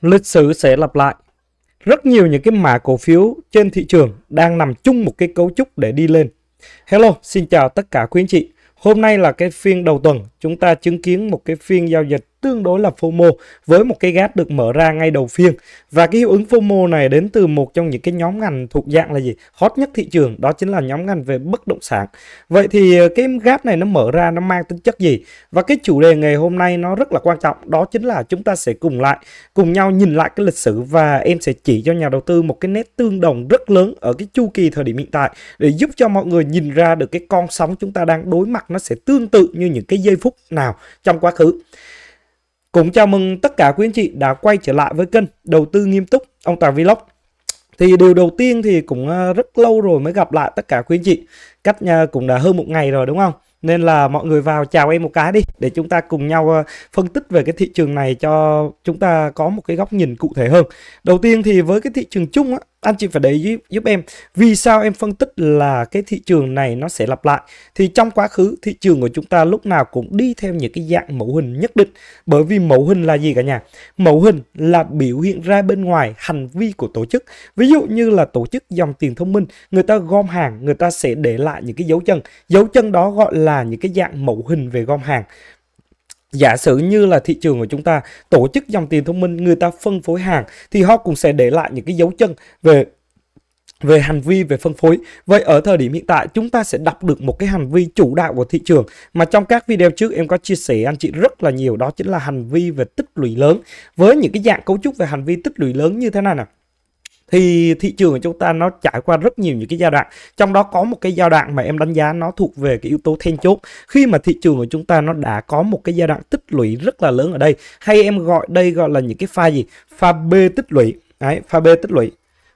lịch sử sẽ lặp lại. Rất nhiều những cái mã cổ phiếu trên thị trường đang nằm chung một cái cấu trúc để đi lên. Hello, xin chào tất cả quý anh chị. Hôm nay là cái phiên đầu tuần chúng ta chứng kiến một cái phiên giao dịch tương đối là FOMO với một cái gap được mở ra ngay đầu phiên và cái hiệu ứng FOMO này đến từ một trong những cái nhóm ngành thuộc dạng là gì hot nhất thị trường đó chính là nhóm ngành về bất động sản vậy thì ờ, cái gap này nó mở ra nó mang tính chất gì và cái chủ đề ngày hôm nay nó rất là quan trọng đó chính là chúng ta sẽ cùng lại cùng nhau nhìn lại cái lịch sử và em sẽ chỉ cho nhà đầu tư một cái nét tương đồng rất lớn ở cái chu kỳ thời điểm hiện tại để giúp cho mọi người nhìn ra được cái con sóng chúng ta đang đối mặt nó sẽ tương tự như những cái giây phút phút nào trong quá khứ. Cũng chào mừng tất cả quý anh chị đã quay trở lại với kênh Đầu tư nghiêm túc ông Toàn Vlog. Thì điều đầu tiên thì cũng ờ, rất lâu rồi mới gặp lại tất cả quý anh chị. Cách ờ, cũng đã hơn một ngày rồi đúng không? Nên là mọi người vào chào em một cái đi để chúng ta cùng nhau ờ, phân tích về cái thị trường này cho chúng ta có một cái góc nhìn cụ thể hơn. Đầu tiên thì với cái thị trường chung á, anh chị phải để ý giúp, giúp em vì sao em phân tích là cái thị trường này nó sẽ lặp lại thì trong quá khứ thị trường của chúng ta lúc nào cũng đi theo những cái dạng mẫu hình nhất định bởi vì mẫu hình là gì cả nhà mẫu hình là biểu hiện ra bên ngoài hành vi của tổ chức ví dụ như là tổ chức dòng tiền thông minh người ta gom hàng người ta sẽ để lại những cái dấu chân dấu chân đó gọi là những cái dạng mẫu hình về gom hàng giả sử như là thị trường của chúng ta tổ chức dòng tiền thông minh người ta phân phối hàng thì họ cũng sẽ để lại những cái dấu chân về về hành vi về phân phối. Vậy ở thời điểm hiện tại chúng ta sẽ đọc được một cái hành vi chủ đạo của thị trường mà trong các video trước em có chia sẻ anh chị rất là nhiều đó chính là hành vi về tích lũy lớn với những cái dạng cấu trúc về hành vi tích lũy lớn như thế này nè thì thị trường của chúng ta nó trải qua rất nhiều những cái giai đoạn trong đó có một cái giai đoạn mà em đánh giá nó thuộc về cái yếu tố then chốt khi mà thị trường của chúng ta nó đã có một cái giai đoạn tích lũy rất là lớn ở đây hay em gọi đây gọi là những cái pha gì pha b tích lũy đấy pha b tích lũy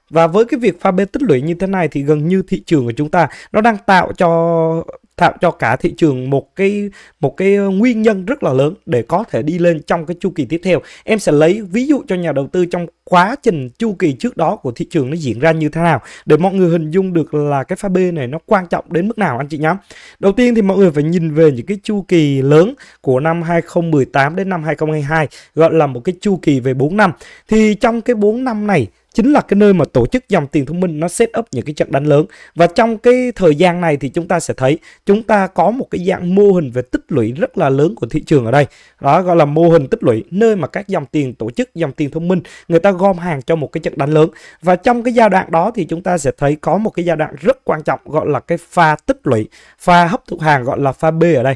và với cái việc pha B tích lũy như thế này thì gần như thị trường của chúng ta nó đang tạo cho tạo cho cả thị trường một cái một cái ờ, nguyên nhân rất là lớn để có thể đi lên trong cái chu kỳ tiếp theo. Em sẽ lấy ví dụ cho nhà đầu tư trong quá trình chu kỳ trước đó của thị trường nó diễn ra như thế nào để mọi người hình dung được là cái pha B này nó quan trọng đến mức nào anh chị nhá. Đầu tiên thì mọi người phải nhìn về những cái chu kỳ lớn của năm 2018 đến năm 2022 gọi là một cái chu kỳ về 4 năm. Thì trong cái 4 năm này chính là cái nơi mà tổ chức dòng tiền thông minh nó set up những cái trận đánh lớn và trong cái thời gian này thì chúng ta sẽ thấy chúng ta có một cái dạng mô hình về tích lũy rất là lớn của thị trường ở đây đó gọi là mô hình tích lũy nơi mà các dòng tiền tổ chức dòng tiền thông minh người ta gom hàng cho một cái trận đánh lớn và trong cái giai đoạn đó thì chúng ta sẽ thấy có một cái giai đoạn rất quan trọng gọi là cái pha tích lũy pha hấp thụ hàng gọi là pha B ở đây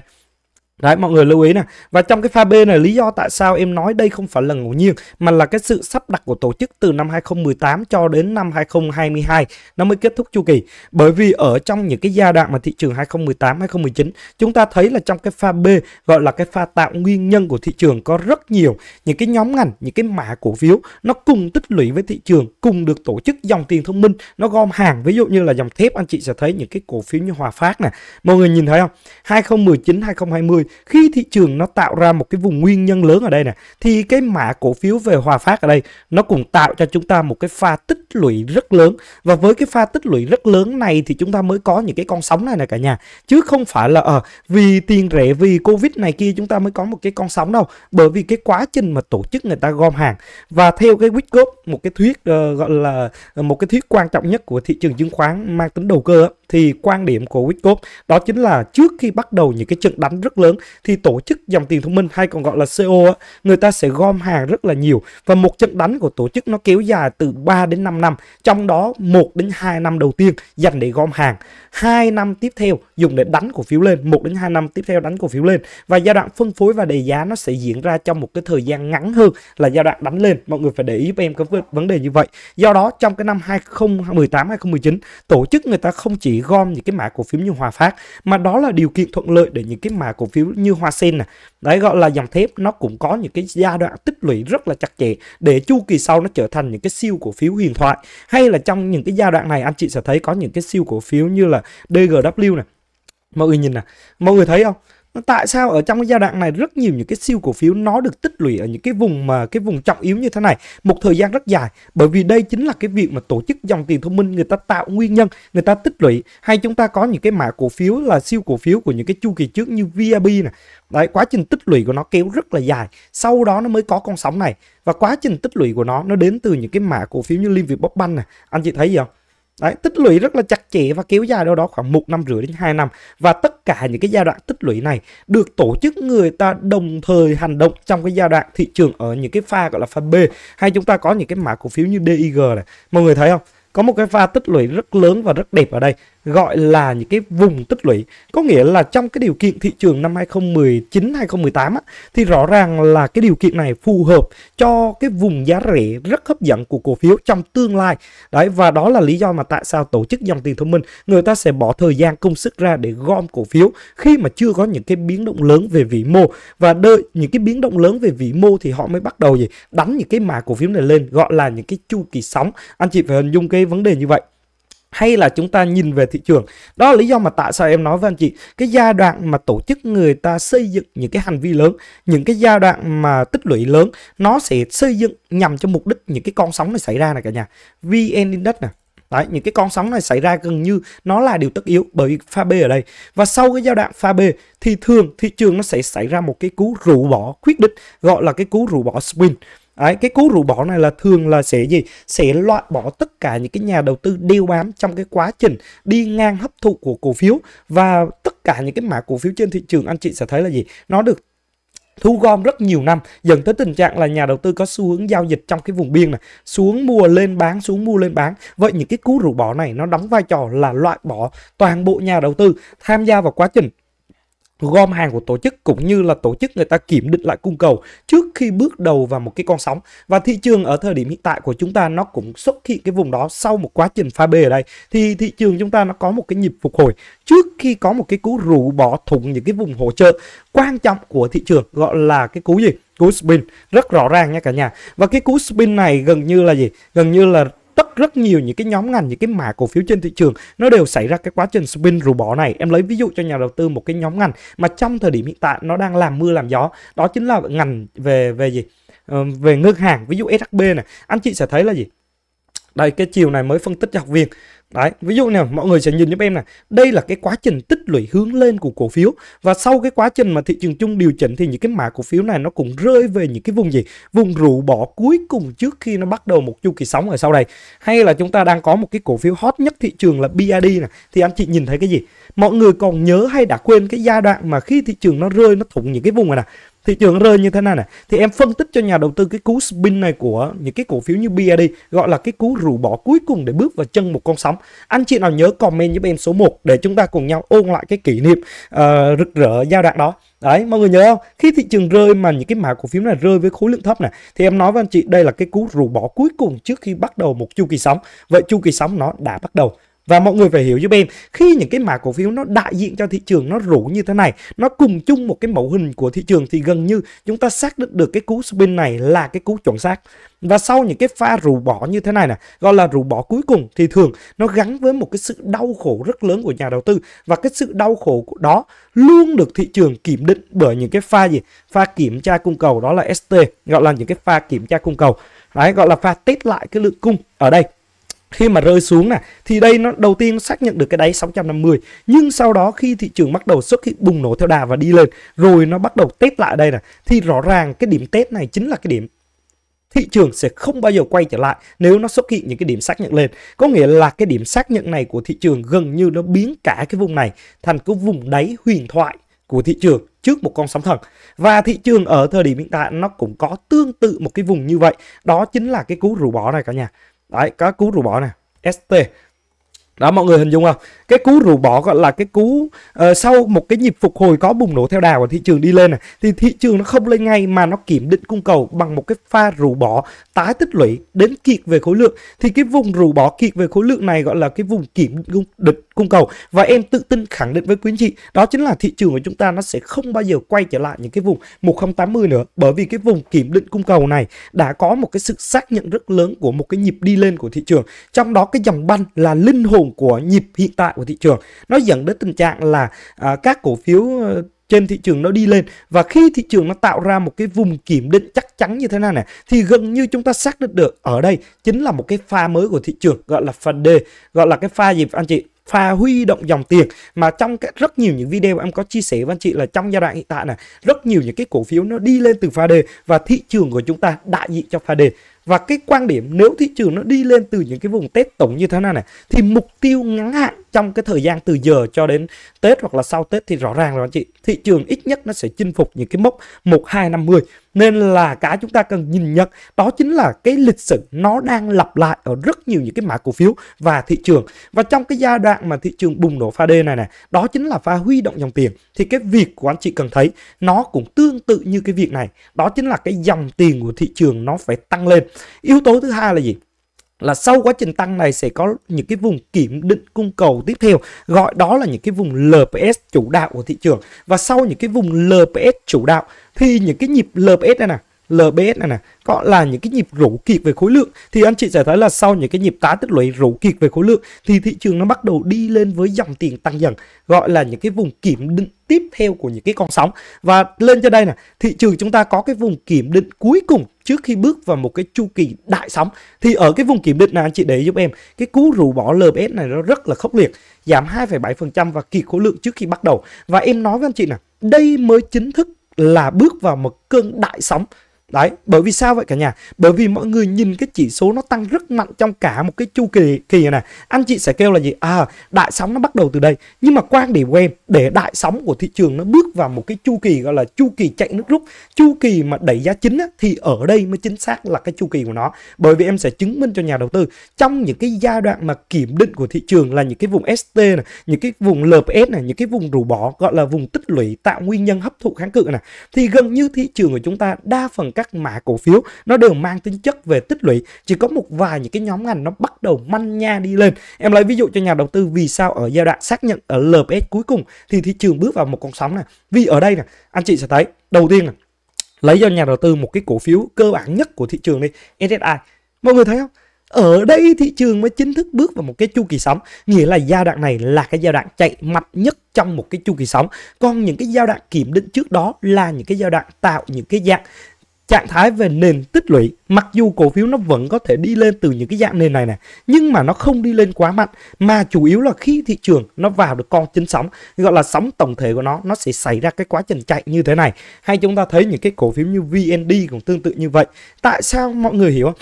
Đấy, mọi người lưu ý nè. Và trong cái pha B này, lý do tại sao em nói đây không phải là ngẫu nhiên, mà là cái sự sắp đặt của tổ chức từ năm 2018 cho đến năm 2022, nó mới kết thúc chu kỳ. Bởi vì ở trong những cái giai đoạn mà thị trường 2018, 2019, chúng ta thấy là trong cái pha B, gọi là cái pha tạo nguyên nhân của thị trường có rất nhiều những cái nhóm ngành, những cái mã cổ phiếu, nó cùng tích lũy với thị trường, cùng được tổ chức dòng tiền thông minh, nó gom hàng. Ví dụ như là dòng thép, anh chị sẽ thấy những cái cổ phiếu như Hòa Phát nè. Mọi người nhìn thấy không? 2019, 2020 khi thị trường nó tạo ra một cái vùng nguyên nhân lớn ở đây nè thì cái mã cổ phiếu về Hòa Phát ở đây nó cũng tạo cho chúng ta một cái pha tích lũy rất lớn và với cái pha tích lũy rất lớn này thì chúng ta mới có những cái con sóng này nè cả nhà chứ không phải là ờ à, vì tiền rẻ vì covid này kia chúng ta mới có một cái con sóng đâu bởi vì cái quá trình mà tổ chức người ta gom hàng và theo cái Wickoff một cái thuyết uh, gọi là một cái thuyết quan trọng nhất của thị trường chứng khoán mang tính đầu cơ thì quan điểm của Wickhop đó chính là trước khi bắt đầu những cái trận đánh rất lớn thì tổ chức dòng tiền thông minh hay còn gọi là CO người ta sẽ gom hàng rất là nhiều và một trận đánh của tổ chức nó kéo dài từ 3 đến 5 năm trong đó 1 đến 2 năm đầu tiên dành để gom hàng 2 năm tiếp theo dùng để đánh cổ phiếu lên 1 đến 2 năm tiếp theo đánh cổ phiếu lên và giai đoạn phân phối và đề giá nó sẽ diễn ra trong một cái thời gian ngắn hơn là giai đoạn đánh lên mọi người phải để ý với em có vấn đề như vậy do đó trong cái năm 2018 2019 tổ chức người ta không chỉ gom những cái mã cổ phiếu như Hòa Phát mà đó là điều kiện thuận lợi để những cái mã cổ phiếu như Hoa Sen này đấy gọi là dòng thép nó cũng có những cái giai đoạn tích lũy rất là chặt chẽ để chu kỳ sau nó trở thành những cái siêu cổ phiếu huyền thoại hay là trong những cái giai đoạn này anh chị sẽ thấy có những cái siêu cổ phiếu như là DGW này mọi người nhìn nè mọi người thấy không tại sao ở trong cái giai đoạn này rất nhiều những cái siêu cổ phiếu nó được tích lũy ở những cái vùng mà cái vùng trọng yếu như thế này một thời gian rất dài bởi vì đây chính là cái việc mà tổ chức dòng tiền thông minh người ta tạo nguyên nhân người ta tích lũy hay chúng ta có những cái mã cổ phiếu là siêu cổ phiếu của những cái chu kỳ trước như VIB này đấy quá trình tích lũy của nó kéo rất là dài sau đó nó mới có con sóng này và quá trình tích lũy của nó nó đến từ những cái mã cổ phiếu như Liên Việt Bóc Banh này anh chị thấy gì không Đấy, tích lũy rất là chặt chẽ và kéo dài đâu đó khoảng một năm rưỡi đến 2 năm và tất cả những cái giai đoạn tích lũy này được tổ chức người ta đồng thời hành động trong cái giai đoạn thị trường ở những cái pha gọi là pha B hay chúng ta có những cái mã cổ phiếu như DIG này mọi người thấy không có một cái pha tích lũy rất lớn và rất đẹp ở đây gọi là những cái vùng tích lũy. Có nghĩa là trong cái điều kiện thị trường năm 2019 2018 á, thì rõ ràng là cái điều kiện này phù hợp cho cái vùng giá rẻ rất hấp dẫn của cổ phiếu trong tương lai. Đấy và đó là lý do mà tại sao tổ chức dòng tiền thông minh người ta sẽ bỏ thời gian công sức ra để gom cổ phiếu khi mà chưa có những cái biến động lớn về vĩ mô và đợi những cái biến động lớn về vĩ mô thì họ mới bắt đầu gì đánh những cái mã cổ phiếu này lên gọi là những cái chu kỳ sóng anh chị phải hình dung cái vấn đề như vậy hay là chúng ta nhìn về thị trường đó là lý do mà tại sao em nói với anh chị cái giai đoạn mà tổ chức người ta xây dựng những cái hành vi lớn những cái giai đoạn mà tích lũy lớn nó sẽ xây dựng nhằm cho mục đích những cái con sóng này xảy ra này cả nhà vn index nè Đấy, những cái con sóng này xảy ra gần như nó là điều tất yếu bởi vì pha B ở đây. Và sau cái giai đoạn pha B thì thường thị trường nó sẽ xảy ra một cái cú rũ bỏ quyết định gọi là cái cú rũ bỏ spin. Đấy, cái cú rũ bỏ này là thường là sẽ gì? Sẽ loại bỏ tất cả những cái nhà đầu tư đeo bám trong cái quá trình đi ngang hấp thụ của cổ phiếu và tất cả những cái mã cổ phiếu trên thị trường anh chị sẽ thấy là gì? Nó được thu gom rất nhiều năm dẫn tới tình trạng là nhà đầu tư có xu hướng giao dịch trong cái vùng biên này xuống mua lên bán xuống mua lên bán vậy những cái cú rũ bỏ này nó đóng vai trò là loại bỏ toàn bộ nhà đầu tư tham gia vào quá trình gom hàng của tổ chức cũng như là tổ chức người ta kiểm định lại cung cầu trước khi bước đầu vào một cái con sóng và thị trường ở thời điểm hiện tại của chúng ta nó cũng xuất hiện cái vùng đó sau một quá trình pha bê ở đây thì thị trường chúng ta nó có một cái nhịp phục hồi trước khi có một cái cú rũ bỏ thủng những cái vùng hỗ trợ quan trọng của thị trường gọi là cái cú gì cú spin rất rõ ràng nha cả nhà và cái cú spin này gần như là gì gần như là rất nhiều những cái nhóm ngành những cái mã cổ phiếu trên thị trường nó đều xảy ra cái quá trình spin rủ bỏ này em lấy ví dụ cho nhà đầu tư một cái nhóm ngành mà trong thời điểm hiện tại nó đang làm mưa làm gió đó chính là ngành về về gì ờ, về ngân hàng ví dụ SHB này anh chị sẽ thấy là gì đây cái chiều này mới phân tích cho học viên Đấy, ví dụ này, mọi người sẽ nhìn giúp em này, đây là cái quá trình tích lũy hướng lên của cổ phiếu và sau cái quá trình mà thị trường chung điều chỉnh thì những cái mã cổ phiếu này nó cũng rơi về những cái vùng gì? Vùng rũ bỏ cuối cùng trước khi nó bắt đầu một chu kỳ sóng ở sau đây. Hay là chúng ta đang có một cái cổ phiếu hot nhất thị trường là BID này thì anh chị nhìn thấy cái gì? Mọi người còn nhớ hay đã quên cái giai đoạn mà khi thị trường nó rơi nó thủng những cái vùng này nè thị trường rơi như thế này này thì em phân tích cho nhà đầu tư cái cú spin này của những cái cổ phiếu như BID gọi là cái cú rủ bỏ cuối cùng để bước vào chân một con sóng anh chị nào nhớ comment giúp em số 1 để chúng ta cùng nhau ôn lại cái kỷ niệm uh, rực rỡ giao đoạn đó đấy mọi người nhớ không khi thị trường rơi mà những cái mã cổ phiếu này rơi với khối lượng thấp này thì em nói với anh chị đây là cái cú rủ bỏ cuối cùng trước khi bắt đầu một chu kỳ sóng vậy chu kỳ sóng nó đã bắt đầu và mọi người phải hiểu giúp em, khi những cái mã cổ phiếu nó đại diện cho thị trường nó rủ như thế này, nó cùng chung một cái mẫu hình của thị trường thì gần như chúng ta xác định được cái cú spin này là cái cú chuẩn xác. Và sau những cái pha rủ bỏ như thế này nè, gọi là rủ bỏ cuối cùng thì thường nó gắn với một cái sự đau khổ rất lớn của nhà đầu tư và cái sự đau khổ của đó luôn được thị trường kiểm định bởi những cái pha gì? Pha kiểm tra cung cầu đó là ST, gọi là những cái pha kiểm tra cung cầu. Đấy gọi là pha test lại cái lượng cung ở đây khi mà rơi xuống này thì đây nó đầu tiên nó xác nhận được cái đáy 650 nhưng sau đó khi thị trường bắt đầu xuất hiện bùng nổ theo đà và đi lên rồi nó bắt đầu test lại đây này thì rõ ràng cái điểm test này chính là cái điểm thị trường sẽ không bao giờ quay trở lại nếu nó xuất hiện những cái điểm xác nhận lên có nghĩa là cái điểm xác nhận này của thị trường gần như nó biến cả cái vùng này thành cái vùng đáy huyền thoại của thị trường trước một con sóng thần và thị trường ở thời điểm hiện tại nó cũng có tương tự một cái vùng như vậy đó chính là cái cú rủ bỏ này cả nhà đấy có cú rùa bỏ này, ST đó mọi người hình dung không cái cú rủ bỏ gọi là cái cú uh, sau một cái nhịp phục hồi có bùng nổ theo đà của thị trường đi lên này thì thị trường nó không lên ngay mà nó kiểm định cung cầu bằng một cái pha rủ bỏ tái tích lũy đến kiệt về khối lượng thì cái vùng rủ bỏ kiệt về khối lượng này gọi là cái vùng kiểm định cung cầu và em tự tin khẳng định với quý anh chị đó chính là thị trường của chúng ta nó sẽ không bao giờ quay trở lại những cái vùng 1080 nữa bởi vì cái vùng kiểm định cung cầu này đã có một cái sự xác nhận rất lớn của một cái nhịp đi lên của thị trường trong đó cái dòng banh là linh hồn của nhịp hiện tại của thị trường nó dẫn đến tình trạng là à, các cổ phiếu ờ, trên thị trường nó đi lên và khi thị trường nó tạo ra một cái vùng kiểm định chắc chắn như thế này này thì gần như chúng ta xác định được ở đây chính là một cái pha mới của thị trường gọi là pha D gọi là cái pha gì anh chị pha huy động dòng tiền mà trong cái rất nhiều những video em có chia sẻ với anh chị là trong giai đoạn hiện tại này rất nhiều những cái cổ phiếu nó đi lên từ pha D và thị trường của chúng ta đại diện cho pha D và cái quan điểm nếu thị trường nó đi lên từ những cái vùng Tết tổng như thế nào này thì mục tiêu ngắn hạn trong cái thời gian từ giờ cho đến Tết hoặc là sau Tết thì rõ ràng rồi anh chị thị trường ít nhất nó sẽ chinh phục những cái mốc một hai 1250 nên là cái chúng ta cần nhìn nhận đó chính là cái lịch sử nó đang lặp lại ở rất nhiều những cái mã cổ phiếu và thị trường và trong cái giai đoạn mà thị trường bùng nổ pha D này này đó chính là pha huy động dòng tiền thì cái việc của anh chị cần thấy nó cũng tương tự như cái việc này đó chính là cái dòng tiền của thị trường nó phải tăng lên yếu tố thứ hai là gì là sau quá trình tăng này sẽ có những cái vùng kiểm định cung cầu tiếp theo gọi đó là những cái vùng LPS chủ đạo của thị trường và sau những cái vùng LPS chủ đạo thì những cái nhịp LPS này nè LBS này nè có là những cái nhịp rũ kiệt về khối lượng thì anh chị sẽ thấy là sau những cái nhịp tái tích lũy rũ kiệt về khối lượng thì thị trường nó bắt đầu đi lên với dòng tiền tăng dần gọi là những cái vùng kiểm định tiếp theo của những cái con sóng và lên cho đây nè thị trường chúng ta có cái vùng kiểm định cuối cùng trước khi bước vào một cái chu kỳ đại sóng thì ở cái vùng kiểm định này anh chị để giúp em cái cú rủ bỏ LBS này nó rất là khốc liệt giảm 2,7% và kiệt khối lượng trước khi bắt đầu và em nói với anh chị nè đây mới chính thức là bước vào một cơn đại sóng Đấy, bởi vì sao vậy cả nhà? Bởi vì mọi người nhìn cái chỉ số nó tăng rất mạnh trong cả một cái chu kỳ kỳ này. Anh chị sẽ kêu là gì? À, đại sóng nó bắt đầu từ đây. Nhưng mà quan điểm của em để đại sóng của thị trường nó bước vào một cái chu kỳ gọi là chu kỳ chạy nước rút, chu kỳ mà đẩy giá chính á, thì ở đây mới chính xác là cái chu kỳ của nó. Bởi vì em sẽ chứng minh cho nhà đầu tư trong những cái giai đoạn mà kiểm định của thị trường là những cái vùng ST này, những cái vùng LPS này, những cái vùng rủ bỏ gọi là vùng tích lũy tạo nguyên nhân hấp thụ kháng cự này thì gần như thị trường của chúng ta đa phần các mã cổ phiếu nó đều mang tính chất về tích lũy chỉ có một vài những cái nhóm ngành nó bắt đầu manh nha đi lên em lấy ví dụ cho nhà đầu tư vì sao ở giai đoạn xác nhận ở LPS cuối cùng thì thị trường bước vào một con sóng này vì ở đây nè anh chị sẽ thấy đầu tiên này, lấy cho nhà đầu tư một cái cổ phiếu cơ bản nhất của thị trường đi SSI mọi người thấy không ở đây thị trường mới chính thức bước vào một cái chu kỳ sóng nghĩa là giai đoạn này là cái giai đoạn chạy mạnh nhất trong một cái chu kỳ sóng còn những cái giai đoạn kiểm định trước đó là những cái giai đoạn tạo những cái dạng trạng thái về nền tích lũy mặc dù cổ phiếu nó vẫn có thể đi lên từ những cái dạng nền này này nhưng mà nó không đi lên quá mạnh mà chủ yếu là khi thị trường nó vào được con chính sóng gọi là sóng tổng thể của nó nó sẽ xảy ra cái quá trình chạy như thế này hay chúng ta thấy những cái cổ phiếu như VND cũng tương tự như vậy tại sao mọi người hiểu không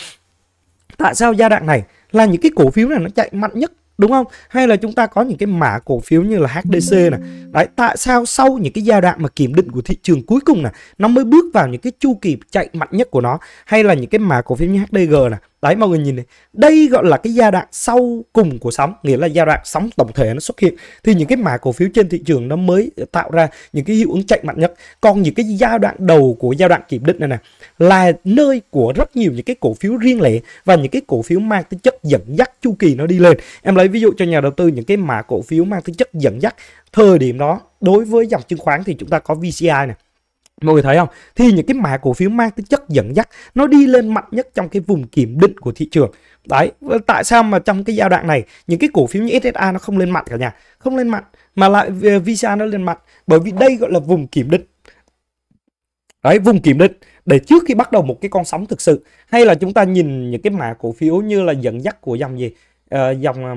tại sao giai đoạn này là những cái cổ phiếu này nó chạy mạnh nhất đúng không hay là chúng ta có những cái mã cổ phiếu như là HDC này đấy tại sao sau những cái giai đoạn mà kiểm định của thị trường cuối cùng này nó mới bước vào những cái chu kỳ chạy mạnh nhất của nó hay là những cái mã cổ phiếu như HDG này đấy mọi người nhìn này đây gọi là cái giai đoạn sau cùng của sóng nghĩa là giai đoạn sóng tổng thể nó xuất hiện thì những cái mã cổ phiếu trên thị trường nó mới tạo ra những cái hiệu ứng chạy mạnh nhất còn những cái giai đoạn đầu của giai đoạn kiểm định này nè là nơi của rất nhiều những cái cổ phiếu riêng lẻ và những cái cổ phiếu mang tính chất dẫn dắt chu kỳ nó đi lên em lấy ví dụ cho nhà đầu tư những cái mã cổ phiếu mang tính chất dẫn dắt thời điểm đó đối với dòng chứng khoán thì chúng ta có VCI này mọi người thấy không thì những cái mã cổ phiếu mang tính chất dẫn dắt nó đi lên mạnh nhất trong cái vùng kiểm định của thị trường đấy tại sao mà trong cái giai đoạn này những cái cổ phiếu như SSA nó không lên mạnh cả nhà không lên mạnh mà lại ờ, Visa nó lên mạnh bởi vì đây gọi là vùng kiểm định đấy vùng kiểm định để trước khi bắt đầu một cái con sóng thực sự hay là chúng ta nhìn những cái mã cổ phiếu như là dẫn dắt của dòng gì uh, dòng ờ,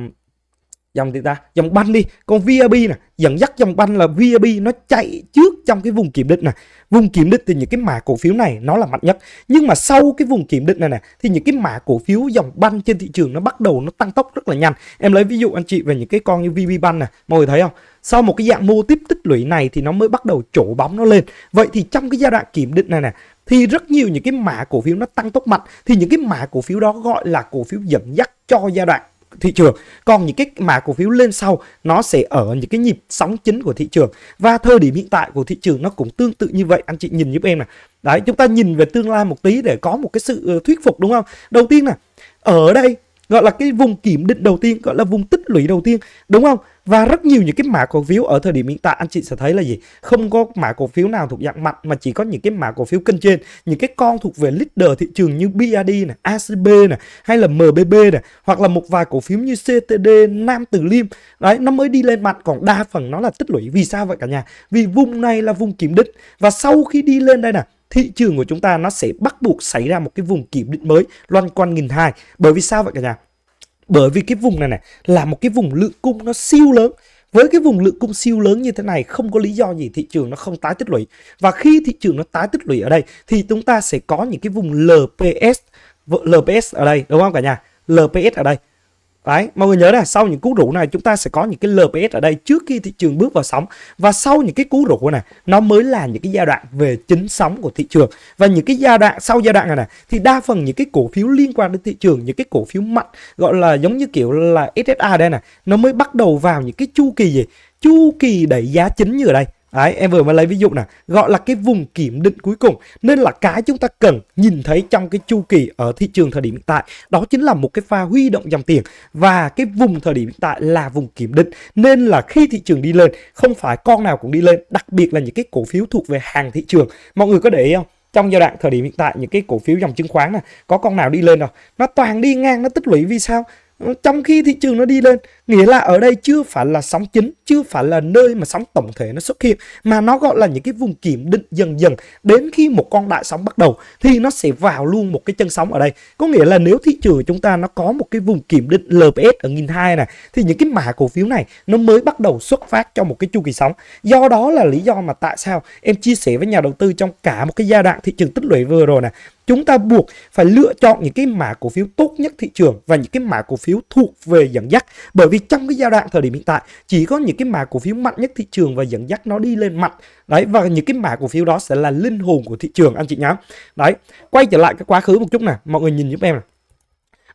dòng thì ta dòng banh đi con VIP nè dẫn dắt dòng banh là VIP nó chạy trước trong cái vùng kiểm định này vùng kiểm định thì những cái mã cổ phiếu này nó là mạnh nhất nhưng mà sau cái vùng kiểm định này nè thì những cái mã cổ phiếu dòng banh trên thị trường nó bắt đầu nó tăng tốc rất là nhanh em lấy ví dụ anh chị về những cái con như VB banh nè mọi người thấy không sau một cái dạng mô tiếp tích lũy này thì nó mới bắt đầu chỗ bóng nó lên vậy thì trong cái giai đoạn kiểm định này nè thì rất nhiều những cái mã cổ phiếu nó tăng tốc mạnh thì những cái mã cổ phiếu đó gọi là cổ phiếu dẫn dắt cho giai đoạn thị trường còn những cái mã cổ phiếu lên sau nó sẽ ở những cái nhịp sóng chính của thị trường và thời điểm hiện tại của thị trường nó cũng tương tự như vậy anh chị nhìn giúp em này đấy chúng ta nhìn về tương lai một tí để có một cái sự ờ, thuyết phục đúng không đầu tiên là ở đây gọi là cái vùng kiểm định đầu tiên gọi là vùng tích lũy đầu tiên đúng không và rất nhiều những cái mã cổ phiếu ở thời điểm hiện tại anh chị sẽ thấy là gì không có mã cổ phiếu nào thuộc dạng mạnh mà chỉ có những cái mã cổ phiếu kênh trên những cái con thuộc về leader thị trường như BID này, ACB này, hay là MBB này, hoặc là một vài cổ phiếu như CTD, Nam Từ Liêm đấy nó mới đi lên mặt còn đa phần nó là tích lũy vì sao vậy cả nhà vì vùng này là vùng kiểm định và sau khi đi lên đây nè thị trường của chúng ta nó sẽ bắt buộc xảy ra một cái vùng kiểm định mới loan quanh nghìn hai bởi vì sao vậy cả nhà bởi vì cái vùng này này là một cái vùng lượng cung nó siêu lớn với cái vùng lượng cung siêu lớn như thế này không có lý do gì thị trường nó không tái tích lũy và khi thị trường nó tái tích lũy ở đây thì chúng ta sẽ có những cái vùng LPS LPS ở đây đúng không cả nhà LPS ở đây Đấy, mọi người nhớ là sau những cú rủ này chúng ta sẽ có những cái LPS ở đây trước khi thị trường bước vào sóng và sau những cái cú rủ này nó mới là những cái giai đoạn về chính sóng của thị trường và những cái giai đoạn sau giai đoạn này này thì đa phần những cái cổ phiếu liên quan đến thị trường những cái cổ phiếu mạnh gọi là giống như kiểu là SSA đây này nó mới bắt đầu vào những cái chu kỳ gì chu kỳ đẩy giá chính như ở đây Đấy, em vừa mới lấy ví dụ nè, gọi là cái vùng kiểm định cuối cùng. Nên là cái chúng ta cần nhìn thấy trong cái chu kỳ ở thị trường thời điểm hiện tại, đó chính là một cái pha huy động dòng tiền và cái vùng thời điểm hiện tại là vùng kiểm định. Nên là khi thị trường đi lên, không phải con nào cũng đi lên, đặc biệt là những cái cổ phiếu thuộc về hàng thị trường. Mọi người có để ý không? trong giai đoạn thời điểm hiện tại những cái cổ phiếu dòng chứng khoán này có con nào đi lên đâu nó toàn đi ngang nó tích lũy vì sao trong khi thị trường nó đi lên nghĩa là ở đây chưa phải là sóng chính chưa phải là nơi mà sóng tổng thể nó xuất hiện mà nó gọi là những cái vùng kiểm định dần dần đến khi một con đại sóng bắt đầu thì nó sẽ vào luôn một cái chân sóng ở đây có nghĩa là nếu thị trường chúng ta nó có một cái vùng kiểm định LPS ở nghìn hai này thì những cái mã cổ phiếu này nó mới bắt đầu xuất phát cho một cái chu kỳ sóng do đó là lý do mà tại sao em chia sẻ với nhà đầu tư trong cả một cái giai đoạn thị trường tích lũy vừa rồi nè chúng ta buộc phải lựa chọn những cái mã cổ phiếu tốt nhất thị trường và những cái mã cổ phiếu thuộc về dẫn dắt bởi vì trong cái giai đoạn thời điểm hiện tại chỉ có những cái mã cổ phiếu mạnh nhất thị trường và dẫn dắt nó đi lên mạnh đấy và những cái mã cổ phiếu đó sẽ là linh hồn của thị trường anh chị nhá đấy quay trở lại cái quá khứ một chút nè mọi người nhìn giúp em này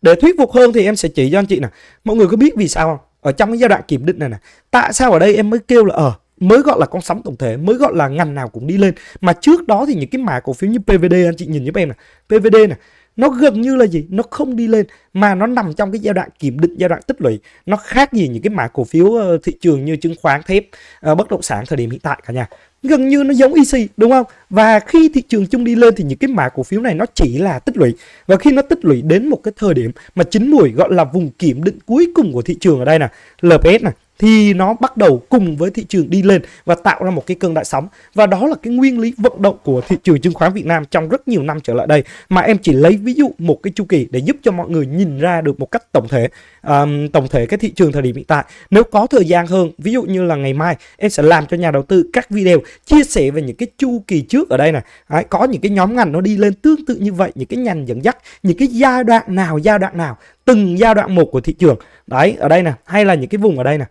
để thuyết phục hơn thì em sẽ chỉ cho anh chị nè mọi người có biết vì sao không ở trong cái giai đoạn kiểm định này nè tại sao ở đây em mới kêu là ở ờ, mới gọi là con sóng tổng thể mới gọi là ngành nào cũng đi lên mà trước đó thì những cái mã cổ phiếu như PVD anh chị nhìn giúp em này PVD này nó gần như là gì nó không đi lên mà nó nằm trong cái giai đoạn kiểm định giai đoạn tích lũy nó khác gì những cái mã cổ phiếu ờ, thị trường như chứng khoán thép ờ, bất động sản thời điểm hiện tại cả nhà gần như nó giống EC đúng không và khi thị trường chung đi lên thì những cái mã cổ phiếu này nó chỉ là tích lũy và khi nó tích lũy đến một cái thời điểm mà chính mùi gọi là vùng kiểm định cuối cùng của thị trường ở đây nè LPS này thì nó bắt đầu cùng với thị trường đi lên và tạo ra một cái cơn đại sóng và đó là cái nguyên lý vận động của thị trường chứng khoán Việt Nam trong rất nhiều năm trở lại đây mà em chỉ lấy ví dụ một cái chu kỳ để giúp cho mọi người nhìn ra được một cách tổng thể um, tổng thể cái thị trường thời điểm hiện tại nếu có thời gian hơn ví dụ như là ngày mai em sẽ làm cho nhà đầu tư các video chia sẻ về những cái chu kỳ trước ở đây này Đấy, có những cái nhóm ngành nó đi lên tương tự như vậy những cái nhành dẫn dắt những cái giai đoạn nào giai đoạn nào từng giai đoạn một của thị trường đấy ở đây nè hay là những cái vùng ở đây nè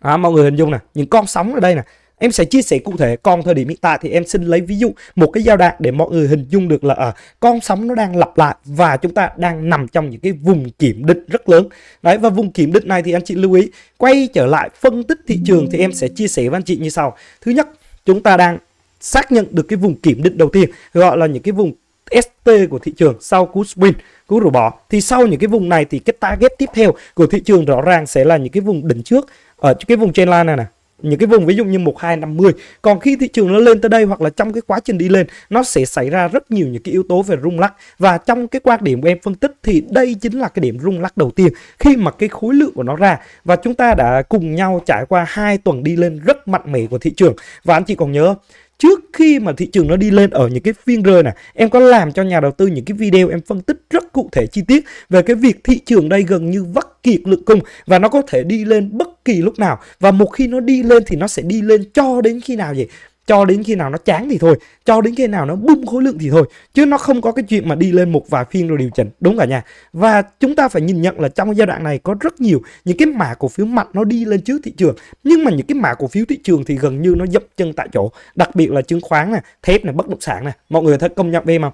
à, mọi người hình dung nè những con sóng ở đây nè em sẽ chia sẻ cụ thể con thời điểm hiện tại thì em xin lấy ví dụ một cái giai đoạn để mọi người hình dung được là ở à, con sóng nó đang lặp lại và chúng ta đang nằm trong những cái vùng kiểm định rất lớn đấy và vùng kiểm định này thì anh chị lưu ý quay trở lại phân tích thị trường thì em sẽ chia sẻ với anh chị như sau thứ nhất chúng ta đang xác nhận được cái vùng kiểm định đầu tiên gọi là những cái vùng ST của thị trường sau cú spin, cú rủ bỏ thì sau những cái vùng này thì cái target tiếp theo của thị trường rõ ràng sẽ là những cái vùng đỉnh trước ở cái vùng trên line này nè những cái vùng ví dụ như 1250 còn khi thị trường nó lên tới đây hoặc là trong cái quá trình đi lên nó sẽ xảy ra rất nhiều những cái yếu tố về rung lắc và trong cái quan điểm của em phân tích thì đây chính là cái điểm rung lắc đầu tiên khi mà cái khối lượng của nó ra và chúng ta đã cùng nhau trải qua hai tuần đi lên rất mạnh mẽ của thị trường và anh chị còn nhớ trước khi mà thị trường nó đi lên ở những cái phiên rơi này em có làm cho nhà đầu tư những cái video em phân tích rất cụ thể chi tiết về cái việc thị trường đây gần như vắt kiệt lượng cung và nó có thể đi lên bất kỳ lúc nào và một khi nó đi lên thì nó sẽ đi lên cho đến khi nào vậy cho đến khi nào nó chán thì thôi cho đến khi nào nó bung khối lượng thì thôi chứ nó không có cái chuyện mà đi lên một vài phiên rồi điều chỉnh đúng cả nhà và chúng ta phải nhìn nhận là trong giai đoạn này có rất nhiều những cái mã cổ phiếu mạnh nó đi lên trước thị trường nhưng mà những cái mã cổ phiếu thị trường thì gần như nó dậm chân tại chỗ đặc biệt là chứng khoán này, thép này bất động sản này, mọi người thấy công nhận em không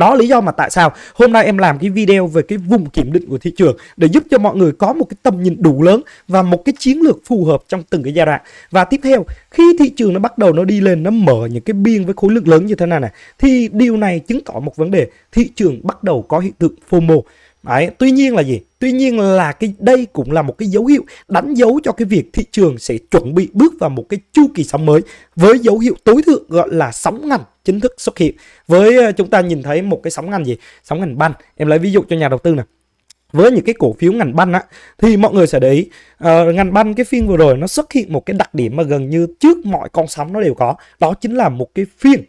đó lý do mà tại sao hôm nay em làm cái video về cái vùng kiểm định của thị trường để giúp cho mọi người có một cái tầm nhìn đủ lớn và một cái chiến lược phù hợp trong từng cái giai đoạn và tiếp theo khi thị trường nó bắt đầu nó đi lên nó mở những cái biên với khối lượng lớn như thế này này thì điều này chứng tỏ một vấn đề thị trường bắt đầu có hiện tượng FOMO Đấy, tuy nhiên là gì Tuy nhiên là cái đây cũng là một cái dấu hiệu đánh dấu cho cái việc thị trường sẽ chuẩn bị bước vào một cái chu kỳ sóng mới với dấu hiệu tối thượng gọi là sóng ngành chính thức xuất hiện. Với ờ, chúng ta nhìn thấy một cái sóng ngành gì? Sóng ngành banh. Em lấy ví dụ cho nhà đầu tư nè với những cái cổ phiếu ngành banh á thì mọi người sẽ để ý uh, ngành banh cái phiên vừa rồi nó xuất hiện một cái đặc điểm mà gần như trước mọi con sóng nó đều có đó chính là một cái phiên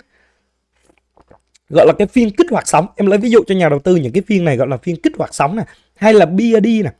gọi là cái phiên kích hoạt sóng em lấy ví dụ cho nhà đầu tư những cái phiên này gọi là phiên kích hoạt sóng nè hay là BID nè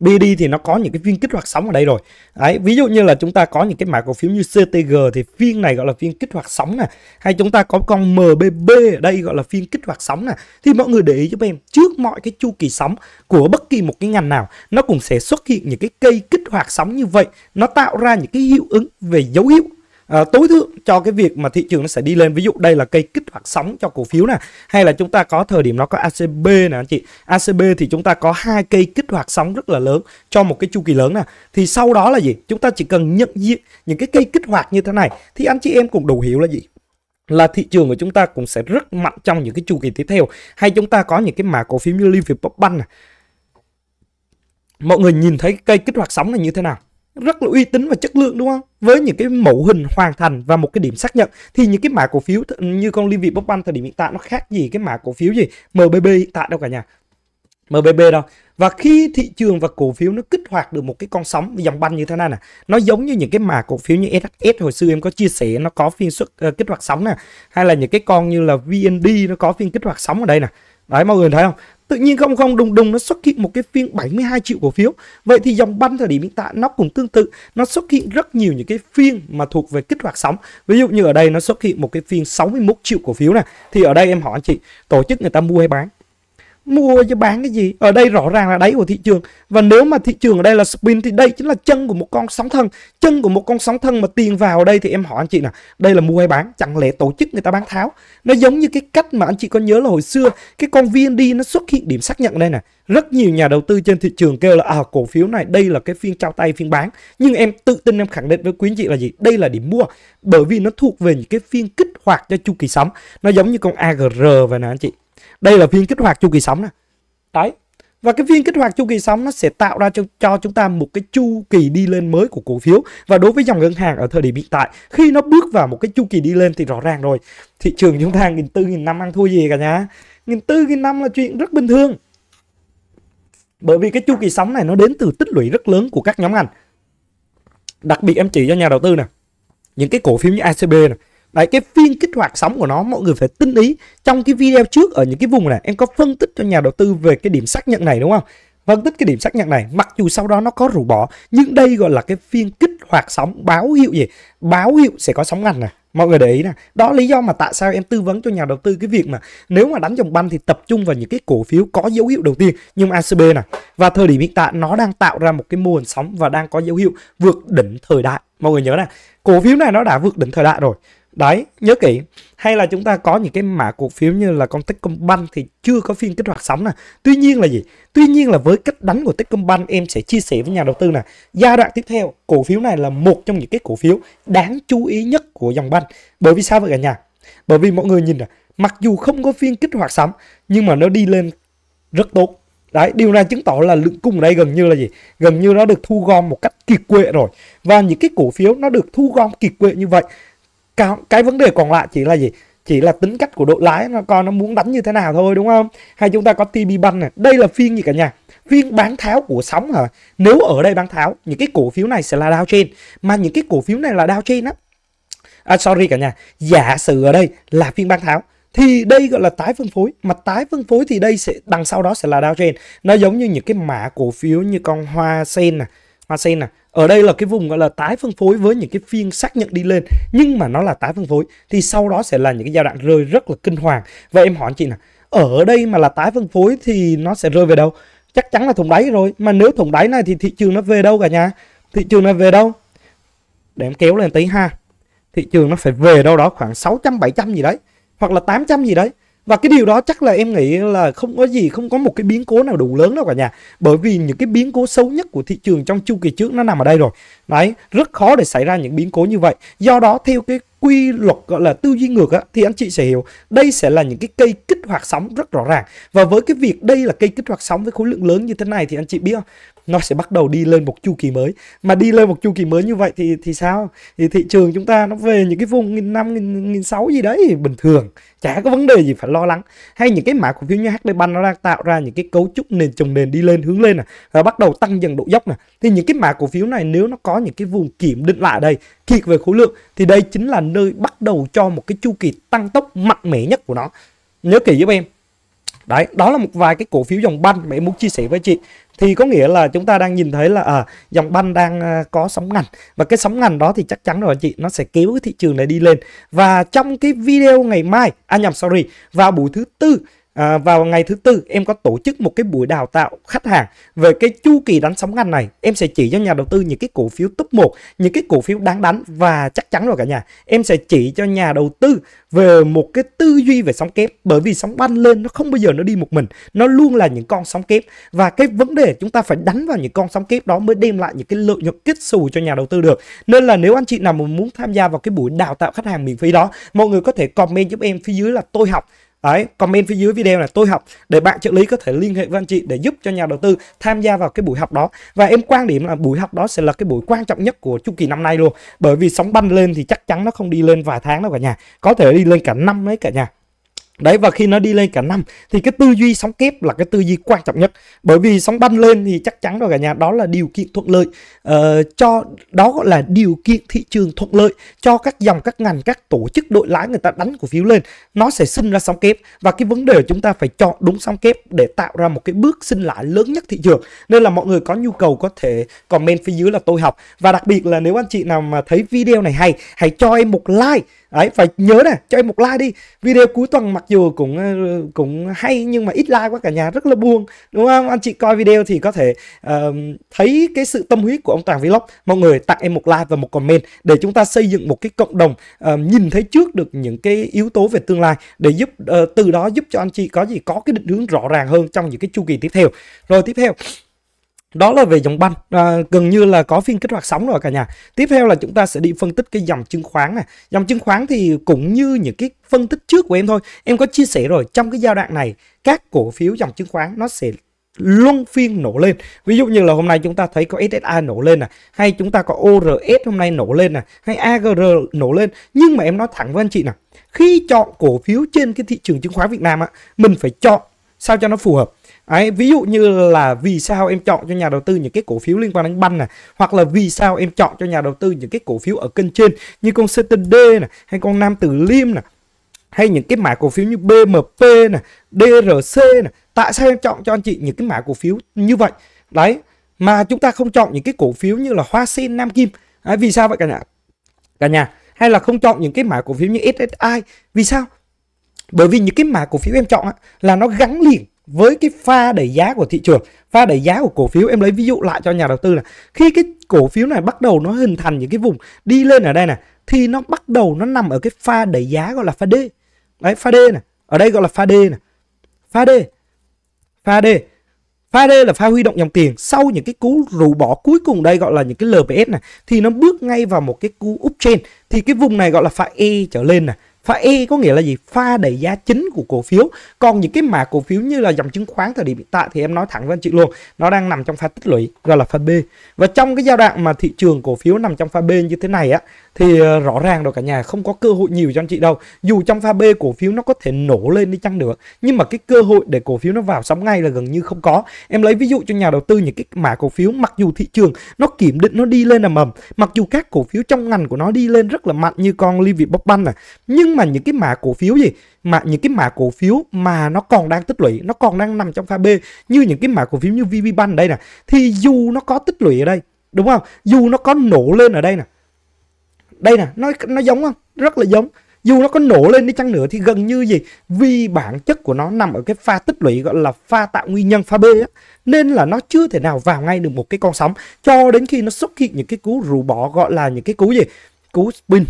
BD thì nó có những cái phiên kích hoạt sóng ở đây rồi. Đấy, ví dụ như là chúng ta có những cái mã cổ phiếu như CTG thì phiên này gọi là phiên kích hoạt sóng nè. Hay chúng ta có con MBB ở đây gọi là phiên kích hoạt sóng nè. Thì mọi người để ý giúp em, trước mọi cái chu kỳ sóng của bất kỳ một cái ngành nào, nó cũng sẽ xuất hiện những cái cây kích hoạt sóng như vậy. Nó tạo ra những cái hiệu ứng về dấu hiệu à, tối thượng cho cái việc mà thị trường nó sẽ đi lên ví dụ đây là cây kích hoạt sóng cho cổ phiếu nè hay là chúng ta có thời điểm nó có ACB nè anh chị ACB thì chúng ta có hai cây kích hoạt sóng rất là lớn cho một cái chu kỳ lớn nè thì sau đó là gì chúng ta chỉ cần nhận diện những cái cây kích hoạt như thế này thì anh chị em cũng đủ hiểu là gì là thị trường của chúng ta cũng sẽ rất mạnh trong những cái chu kỳ tiếp theo hay chúng ta có những cái mã cổ phiếu như Livingbbank này mọi người nhìn thấy cây kích hoạt sóng này như thế nào rất là uy tín và chất lượng đúng không? Với những cái mẫu hình hoàn thành và một cái điểm xác nhận thì những cái mã cổ phiếu như con Liên Việt Bank thời điểm hiện tại nó khác gì cái mã cổ phiếu gì MBB hiện tại đâu cả nhà. MBB đâu. Và khi thị trường và cổ phiếu nó kích hoạt được một cái con sóng dòng banh như thế này nè, nó giống như những cái mã cổ phiếu như SHS hồi xưa em có chia sẻ nó có phiên xuất uh, kích hoạt sóng nè, hay là những cái con như là VND nó có phiên kích hoạt sóng ở đây nè. Đấy mọi người thấy không? tự nhiên không không đùng đùng nó xuất hiện một cái phiên 72 triệu cổ phiếu vậy thì dòng banh thời điểm hiện tại nó cũng tương tự nó xuất hiện rất nhiều những cái phiên mà thuộc về kích hoạt sóng ví dụ như ở đây nó xuất hiện một cái phiên 61 triệu cổ phiếu này thì ở đây em hỏi anh chị tổ chức người ta mua hay bán mua cho bán cái gì ở đây rõ ràng là đáy của thị trường và nếu mà thị trường ở đây là spin thì đây chính là chân của một con sóng thân chân của một con sóng thân mà tiền vào ở đây thì em hỏi anh chị nè đây là mua hay bán chẳng lẽ tổ chức người ta bán tháo nó giống như cái cách mà anh chị có nhớ là hồi xưa cái con VND nó xuất hiện điểm xác nhận đây nè rất nhiều nhà đầu tư trên thị trường kêu là à, cổ phiếu này đây là cái phiên trao tay phiên bán nhưng em tự tin em khẳng định với quý anh chị là gì đây là điểm mua bởi vì nó thuộc về những cái phiên kích hoạt cho chu kỳ sóng nó giống như con AGR vậy nè anh chị đây là phiên kích hoạt chu kỳ sóng nè đấy và cái phiên kích hoạt chu kỳ sóng nó sẽ tạo ra cho, cho chúng ta một cái chu kỳ đi lên mới của cổ phiếu và đối với dòng ngân hàng ở thời điểm hiện tại khi nó bước vào một cái chu kỳ đi lên thì rõ ràng rồi thị trường chúng ta nghìn tư nghìn năm ăn thua gì cả nhá nghìn tư nghìn năm là chuyện rất bình thường bởi vì cái chu kỳ sóng này nó đến từ tích lũy rất lớn của các nhóm ngành đặc biệt em chỉ cho nhà đầu tư nè những cái cổ phiếu như ACB này Đấy cái phiên kích hoạt sóng của nó mọi người phải tinh ý Trong cái video trước ở những cái vùng này em có phân tích cho nhà đầu tư về cái điểm xác nhận này đúng không Phân tích cái điểm xác nhận này mặc dù sau đó nó có rủ bỏ Nhưng đây gọi là cái phiên kích hoạt sóng báo hiệu gì Báo hiệu sẽ có sóng ngành này mọi người để ý nè đó lý do mà tại sao em tư vấn cho nhà đầu tư cái việc mà nếu mà đánh dòng banh thì tập trung vào những cái cổ phiếu có dấu hiệu đầu tiên nhưng ACB nè và thời điểm hiện tại nó đang tạo ra một cái mô hình sóng và đang có dấu hiệu vượt đỉnh thời đại mọi người nhớ nè cổ phiếu này nó đã vượt đỉnh thời đại rồi đấy nhớ kỹ hay là chúng ta có những cái mã cổ phiếu như là con Techcombank thì chưa có phiên kích hoạt sóng nè tuy nhiên là gì tuy nhiên là với cách đánh của Techcombank em sẽ chia sẻ với nhà đầu tư nè giai đoạn tiếp theo cổ phiếu này là một trong những cái cổ phiếu đáng chú ý nhất của dòng banh bởi vì sao vậy cả nhà bởi vì mọi người nhìn nè mặc dù không có phiên kích hoạt sóng nhưng mà nó đi lên rất tốt Đấy, điều này chứng tỏ là lượng cung ở đây gần như là gì? Gần như nó được thu gom một cách kỳ quệ rồi. Và những cái cổ phiếu nó được thu gom kỳ quệ như vậy cái, vấn đề còn lại chỉ là gì chỉ là tính cách của đội lái nó coi nó muốn đánh như thế nào thôi đúng không hay chúng ta có tb bank này đây là phiên gì cả nhà phiên bán tháo của sóng hả nếu ở đây bán tháo những cái cổ phiếu này sẽ là downtrend mà những cái cổ phiếu này là downtrend á à, sorry cả nhà giả sử ở đây là phiên bán tháo thì đây gọi là tái phân phối mà tái phân phối thì đây sẽ đằng sau đó sẽ là downtrend nó giống như những cái mã cổ phiếu như con hoa sen này hoa này ở đây là cái vùng gọi là tái phân phối với những cái phiên xác nhận đi lên nhưng mà nó là tái phân phối thì sau đó sẽ là những cái giai đoạn rơi rất là kinh hoàng và em hỏi anh chị nè ở đây mà là tái phân phối thì nó sẽ rơi về đâu chắc chắn là thùng đáy rồi mà nếu thùng đáy này thì thị trường nó về đâu cả nhà thị trường nó về đâu để em kéo lên tí ha thị trường nó phải về đâu đó khoảng 600 700 gì đấy hoặc là 800 gì đấy và cái điều đó chắc là em nghĩ là không có gì không có một cái biến cố nào đủ lớn đâu cả nhà bởi vì những cái biến cố xấu nhất của thị trường trong chu kỳ trước nó nằm ở đây rồi đấy rất khó để xảy ra những biến cố như vậy do đó theo cái quy luật gọi là tư duy ngược á, thì anh chị sẽ hiểu đây sẽ là những cái cây kích hoạt sóng rất rõ ràng và với cái việc đây là cây kích hoạt sóng với khối lượng lớn như thế này thì anh chị biết không nó sẽ bắt đầu đi lên một chu kỳ mới mà đi lên một chu kỳ mới như vậy thì thì sao thì thị trường chúng ta nó về những cái vùng nghìn năm nghìn, sáu gì đấy bình thường chả có vấn đề gì phải lo lắng hay những cái mã cổ phiếu như HD Bank nó đang tạo ra những cái cấu trúc nền chồng nền đi lên hướng lên nè và bắt đầu tăng dần độ dốc nè thì những cái mã cổ phiếu này nếu nó có những cái vùng kiểm định lại đây kiệt về khối lượng thì đây chính là nơi bắt đầu cho một cái chu kỳ tăng tốc mạnh mẽ nhất của nó nhớ kỹ giúp em Đấy, đó là một vài cái cổ phiếu dòng banh mà em muốn chia sẻ với chị thì có nghĩa là chúng ta đang nhìn thấy là à, dòng banh đang à, có sóng ngành và cái sóng ngành đó thì chắc chắn rồi chị nó sẽ kéo cái thị trường này đi lên và trong cái video ngày mai à nhầm sorry vào buổi thứ tư À, vào ngày thứ tư em có tổ chức một cái buổi đào tạo khách hàng về cái chu kỳ đánh sóng ngành này em sẽ chỉ cho nhà đầu tư những cái cổ phiếu top 1 những cái cổ phiếu đáng đánh và chắc chắn rồi cả nhà em sẽ chỉ cho nhà đầu tư về một cái tư duy về sóng kép bởi vì sóng banh lên nó không bao giờ nó đi một mình nó luôn là những con sóng kép và cái vấn đề chúng ta phải đánh vào những con sóng kép đó mới đem lại những cái lợi nhuận kết xù cho nhà đầu tư được nên là nếu anh chị nào mà muốn tham gia vào cái buổi đào tạo khách hàng miễn phí đó mọi người có thể comment giúp em phía dưới là tôi học Đấy, comment phía dưới video là tôi học để bạn trợ lý có thể liên hệ với anh chị để giúp cho nhà đầu tư tham gia vào cái buổi học đó. Và em quan điểm là buổi học đó sẽ là cái buổi quan trọng nhất của chu kỳ năm nay luôn. Bởi vì sóng banh lên thì chắc chắn nó không đi lên vài tháng đâu cả nhà. Có thể đi lên cả năm đấy cả nhà đấy và khi nó đi lên cả năm thì cái tư duy sóng kép là cái tư duy quan trọng nhất bởi vì sóng banh lên thì chắc chắn rồi cả nhà đó là điều kiện thuận lợi uh, cho đó gọi là điều kiện thị trường thuận lợi cho các dòng các ngành các tổ chức đội lái người ta đánh cổ phiếu lên nó sẽ sinh ra sóng kép và cái vấn đề chúng ta phải chọn đúng sóng kép để tạo ra một cái bước sinh lãi lớn nhất thị trường nên là mọi người có nhu cầu có thể comment phía dưới là tôi học và đặc biệt là nếu anh chị nào mà thấy video này hay hãy cho em một like đấy phải nhớ này cho em một like đi video cuối tuần mặc dù cũng ờ, cũng hay nhưng mà ít like quá cả nhà rất là buồn đúng không anh chị coi video thì có thể uh, thấy cái sự tâm huyết của ông Toàn Vlog mọi người tặng em một like và một comment để chúng ta xây dựng một cái cộng đồng uh, nhìn thấy trước được những cái yếu tố về tương lai để giúp uh, từ đó giúp cho anh chị có gì có cái định hướng rõ ràng hơn trong những cái chu kỳ tiếp theo rồi tiếp theo đó là về dòng banh à, gần như là có phiên kích hoạt sóng rồi cả nhà tiếp theo là chúng ta sẽ đi phân tích cái dòng chứng khoán này dòng chứng khoán thì cũng như những cái phân tích trước của em thôi em có chia sẻ rồi trong cái giai đoạn này các cổ phiếu dòng chứng khoán nó sẽ luân phiên nổ lên ví dụ như là hôm nay chúng ta thấy có SSI nổ lên này hay chúng ta có ORS hôm nay nổ lên này hay AGR nổ lên nhưng mà em nói thẳng với anh chị nào khi chọn cổ phiếu trên cái thị trường chứng khoán Việt Nam á mình phải chọn sao cho nó phù hợp Đấy, ví dụ như là vì sao em chọn cho nhà đầu tư những cái cổ phiếu liên quan đến banh này hoặc là vì sao em chọn cho nhà đầu tư những cái cổ phiếu ở kênh trên như con CTD này hay con Nam Từ Liêm này hay những cái mã cổ phiếu như BMP này, DRC này, tại sao em chọn cho anh chị những cái mã cổ phiếu như vậy? Đấy, mà chúng ta không chọn những cái cổ phiếu như là Hoa Sen, Nam Kim. Đấy, vì sao vậy cả nhà? Cả nhà hay là không chọn những cái mã cổ phiếu như SSI. Vì sao? Bởi vì những cái mã cổ phiếu em chọn là nó gắn liền với cái pha đẩy giá của thị trường pha đẩy giá của cổ phiếu em lấy ví dụ lại cho nhà đầu tư là khi cái cổ phiếu này bắt đầu nó hình thành những cái vùng đi lên ở đây nè thì nó bắt đầu nó nằm ở cái pha đẩy giá gọi là pha D đấy pha D nè ở đây gọi là pha D nè pha D pha D pha D là pha huy động dòng tiền sau những cái cú rủ bỏ cuối cùng đây gọi là những cái LPS này thì nó bước ngay vào một cái cú uptrend thì cái vùng này gọi là pha E trở lên nè pha E có nghĩa là gì pha đẩy giá chính của cổ phiếu còn những cái mã cổ phiếu như là dòng chứng khoán thời điểm hiện tại thì em nói thẳng với anh chị luôn nó đang nằm trong pha tích lũy gọi là pha B và trong cái giai đoạn mà thị trường cổ phiếu nằm trong pha B như thế này á thì ờ, rõ ràng rồi cả nhà không có cơ hội nhiều cho anh chị đâu dù trong pha B cổ phiếu nó có thể nổ lên đi chăng nữa nhưng mà cái cơ hội để cổ phiếu nó vào sóng ngay là gần như không có em lấy ví dụ cho nhà đầu tư những cái mã cổ phiếu mặc dù thị trường nó kiểm định nó đi lên là mầm mặc dù các cổ phiếu trong ngành của nó đi lên rất là mạnh như con Livy Bob banh này nhưng mà những cái mã cổ phiếu gì mà những cái mã cổ phiếu mà nó còn đang tích lũy nó còn đang nằm trong pha B như những cái mã cổ phiếu như VB banh đây nè thì dù nó có tích lũy ở đây đúng không dù nó có nổ lên ở đây nè đây nè nó nó giống không rất là giống dù nó có nổ lên đi chăng nữa thì gần như gì vì bản chất của nó nằm ở cái pha tích lũy gọi là pha tạo nguyên nhân pha B á nên là nó chưa thể nào vào ngay được một cái con sóng cho đến khi nó xuất hiện những cái cú rủ bỏ gọi là những cái cú gì cú spin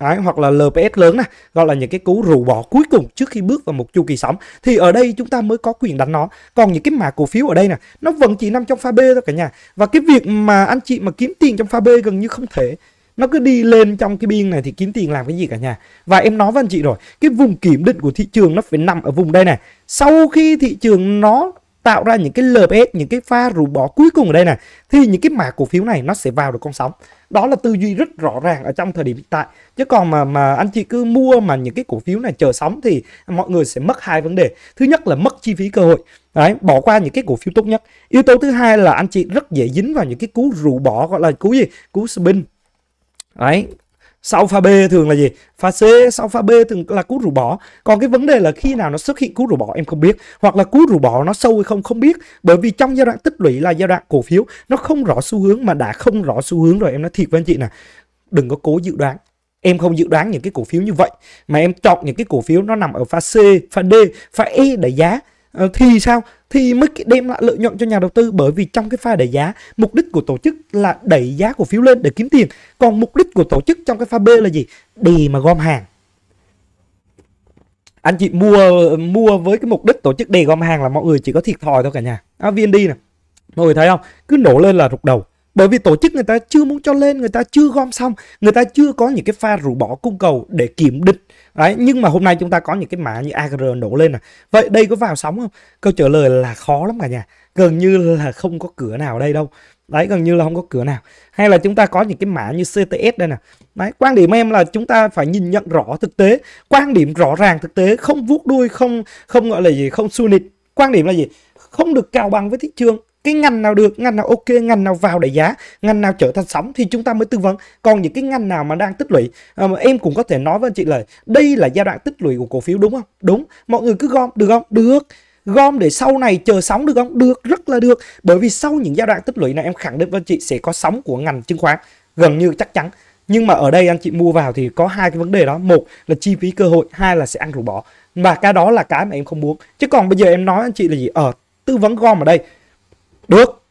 Đấy, hoặc là LPS lớn này gọi là những cái cú rủ bỏ cuối cùng trước khi bước vào một chu kỳ sóng thì ở đây chúng ta mới có quyền đánh nó còn những cái mã cổ phiếu ở đây nè nó vẫn chỉ nằm trong pha B thôi cả nhà và cái việc mà anh chị mà kiếm tiền trong pha B gần như không thể nó cứ đi lên trong cái biên này thì kiếm tiền làm cái gì cả nhà và em nói với anh chị rồi cái vùng kiểm định của thị trường nó phải nằm ở vùng đây này sau khi thị trường nó tạo ra những cái LPS, những cái pha rủ bỏ cuối cùng ở đây này thì những cái mã cổ phiếu này nó sẽ vào được con sóng. Đó là tư duy rất rõ ràng ở trong thời điểm hiện tại. Chứ còn mà mà anh chị cứ mua mà những cái cổ phiếu này chờ sóng thì mọi người sẽ mất hai vấn đề. Thứ nhất là mất chi phí cơ hội. Đấy, bỏ qua những cái cổ phiếu tốt nhất. Yếu tố thứ hai là anh chị rất dễ dính vào những cái cú rủ bỏ gọi là cú gì? Cú spin đấy sau pha B thường là gì pha C sau pha B thường là cú rủ bỏ còn cái vấn đề là khi nào nó xuất hiện cú rủ bỏ em không biết hoặc là cú rủ bỏ nó sâu hay không không biết bởi vì trong giai đoạn tích lũy là giai đoạn cổ phiếu nó không rõ xu hướng mà đã không rõ xu hướng rồi em nói thiệt với anh chị nè đừng có cố dự đoán em không dự đoán những cái cổ phiếu như vậy mà em chọn những cái cổ phiếu nó nằm ở pha C pha D pha E đẩy giá ờ, thì sao thì mới đem lại lợi nhuận cho nhà đầu tư bởi vì trong cái pha đẩy giá mục đích của tổ chức là đẩy giá cổ phiếu lên để kiếm tiền còn mục đích của tổ chức trong cái pha B là gì đi mà gom hàng anh chị mua mua với cái mục đích tổ chức đề gom hàng là mọi người chỉ có thiệt thòi thôi cả nhà à, đi nè mọi người thấy không cứ nổ lên là rụt đầu bởi vì tổ chức người ta chưa muốn cho lên người ta chưa gom xong người ta chưa có những cái pha rủ bỏ cung cầu để kiểm định Đấy, nhưng mà hôm nay chúng ta có những cái mã như AGR đổ lên này. Vậy đây có vào sóng không? Câu trả lời là khó lắm cả nhà. Gần như là không có cửa nào ở đây đâu. Đấy, gần như là không có cửa nào. Hay là chúng ta có những cái mã như CTS đây nè. Đấy, quan điểm em là chúng ta phải nhìn nhận rõ thực tế. Quan điểm rõ ràng thực tế, không vuốt đuôi, không không gọi là gì, không su nịt. Quan điểm là gì? Không được cao bằng với thị trường cái ngành nào được ngành nào ok ngành nào vào để giá ngành nào trở thành sóng thì chúng ta mới tư vấn còn những cái ngành nào mà đang tích lũy à, em cũng có thể nói với anh chị là đây là giai đoạn tích lũy của cổ phiếu đúng không đúng mọi người cứ gom được không được gom để sau này chờ sóng được không được rất là được bởi vì sau những giai đoạn tích lũy này em khẳng định với anh chị sẽ có sóng của ngành chứng khoán gần như chắc chắn nhưng mà ở đây anh chị mua vào thì có hai cái vấn đề đó một là chi phí cơ hội hai là sẽ ăn rủ bỏ và cái đó là cái mà em không muốn chứ còn bây giờ em nói anh chị là gì ở ờ, tư vấn gom ở đây được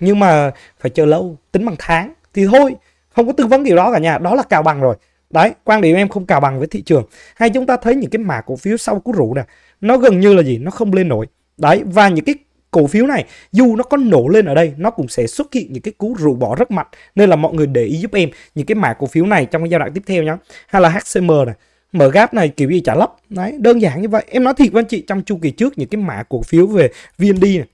nhưng mà phải chờ lâu tính bằng tháng thì thôi không có tư vấn điều đó cả nhà đó là cào bằng rồi đấy quan điểm em không cào bằng với thị trường hay chúng ta thấy những cái mã cổ phiếu sau cú rủ nè nó gần như là gì nó không lên nổi đấy và những cái cổ phiếu này dù nó có nổ lên ở đây nó cũng sẽ xuất hiện những cái cú rủ bỏ rất mạnh nên là mọi người để ý giúp em những cái mã cổ phiếu này trong cái giai đoạn tiếp theo nhá hay là HCM này mở gap này kiểu gì trả lấp đấy đơn giản như vậy em nói thiệt với anh chị trong chu kỳ trước những cái mã cổ phiếu về VND này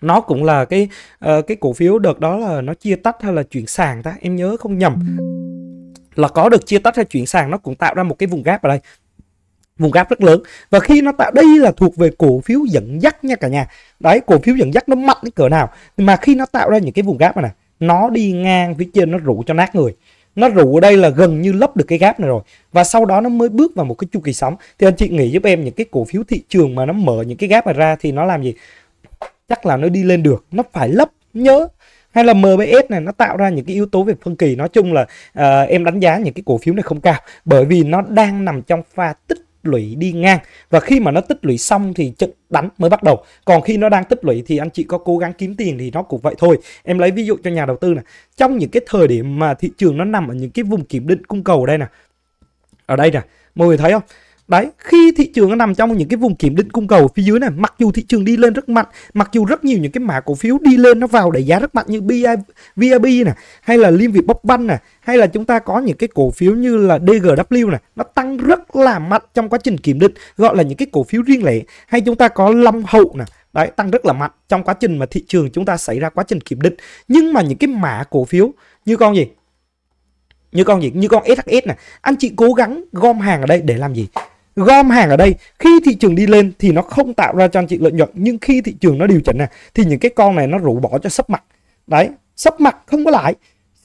nó cũng là cái uh, cái cổ phiếu đợt đó là nó chia tách hay là chuyển sàn ta em nhớ không nhầm là có được chia tách hay chuyển sàn nó cũng tạo ra một cái vùng gáp ở đây vùng gáp rất lớn và khi nó tạo đây là thuộc về cổ phiếu dẫn dắt nha cả nhà đấy cổ phiếu dẫn dắt nó mạnh đến cỡ nào mà khi nó tạo ra những cái vùng gáp này nè nó đi ngang phía trên nó rủ cho nát người nó rủ ở đây là gần như lấp được cái gáp này rồi và sau đó nó mới bước vào một cái chu kỳ sóng thì anh chị nghĩ giúp em những cái cổ phiếu thị trường mà nó mở những cái gáp này ra thì nó làm gì chắc là nó đi lên được nó phải lấp nhớ hay là MBS này nó tạo ra những cái yếu tố về phân kỳ nói chung là uh, em đánh giá những cái cổ phiếu này không cao bởi vì nó đang nằm trong pha tích lũy đi ngang và khi mà nó tích lũy xong thì trận đánh mới bắt đầu còn khi nó đang tích lũy thì anh chị có cố gắng kiếm tiền thì nó cũng vậy thôi em lấy ví dụ cho nhà đầu tư này trong những cái thời điểm mà thị trường nó nằm ở những cái vùng kiểm định cung cầu đây nè ở đây nè mọi người thấy không Đấy, khi thị trường nó nằm trong những cái vùng kiểm định cung cầu phía dưới này, mặc dù thị trường đi lên rất mạnh, mặc dù rất nhiều những cái mã cổ phiếu đi lên nó vào để giá rất mạnh như BI, VIB nè, hay là Liên Việt Bóc Banh nè, hay là chúng ta có những cái cổ phiếu như là DGW nè, nó tăng rất là mạnh trong quá trình kiểm định, gọi là những cái cổ phiếu riêng lẻ, hay chúng ta có lâm Hậu nè, đấy tăng rất là mạnh trong quá trình mà thị trường chúng ta xảy ra quá trình kiểm định nhưng mà những cái mã cổ phiếu như con gì như con gì như con SHS này anh chị cố gắng gom hàng ở đây để làm gì gom hàng ở đây khi thị trường đi lên thì nó không tạo ra cho anh chị lợi nhuận nhưng khi thị trường nó điều chỉnh này thì những cái con này nó rủ bỏ cho sấp mặt đấy sấp mặt không có lãi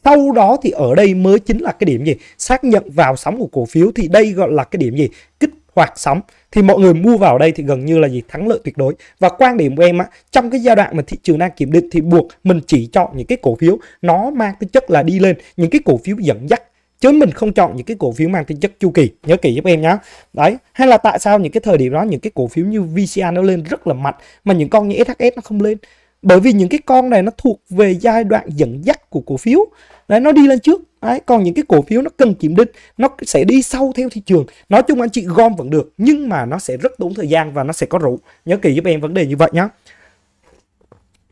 sau đó thì ở đây mới chính là cái điểm gì xác nhận vào sóng của cổ phiếu thì đây gọi là cái điểm gì kích hoạt sóng thì mọi người mua vào đây thì gần như là gì thắng lợi tuyệt đối và quan điểm của em á trong cái giai đoạn mà thị trường đang kiểm định thì buộc mình chỉ chọn những cái cổ phiếu nó mang cái chất là đi lên những cái cổ phiếu dẫn dắt chứ mình không chọn những cái cổ phiếu mang tính chất chu kỳ nhớ kỹ giúp em nhé đấy hay là tại sao những cái thời điểm đó những cái cổ phiếu như VCA nó lên rất là mạnh mà những con như SHS nó không lên bởi vì những cái con này nó thuộc về giai đoạn dẫn dắt của cổ phiếu đấy nó đi lên trước đấy còn những cái cổ phiếu nó cần kiểm định nó sẽ đi sâu theo thị trường nói chung anh chị gom vẫn được nhưng mà nó sẽ rất tốn thời gian và nó sẽ có rủ nhớ kỹ giúp em vấn đề như vậy nhé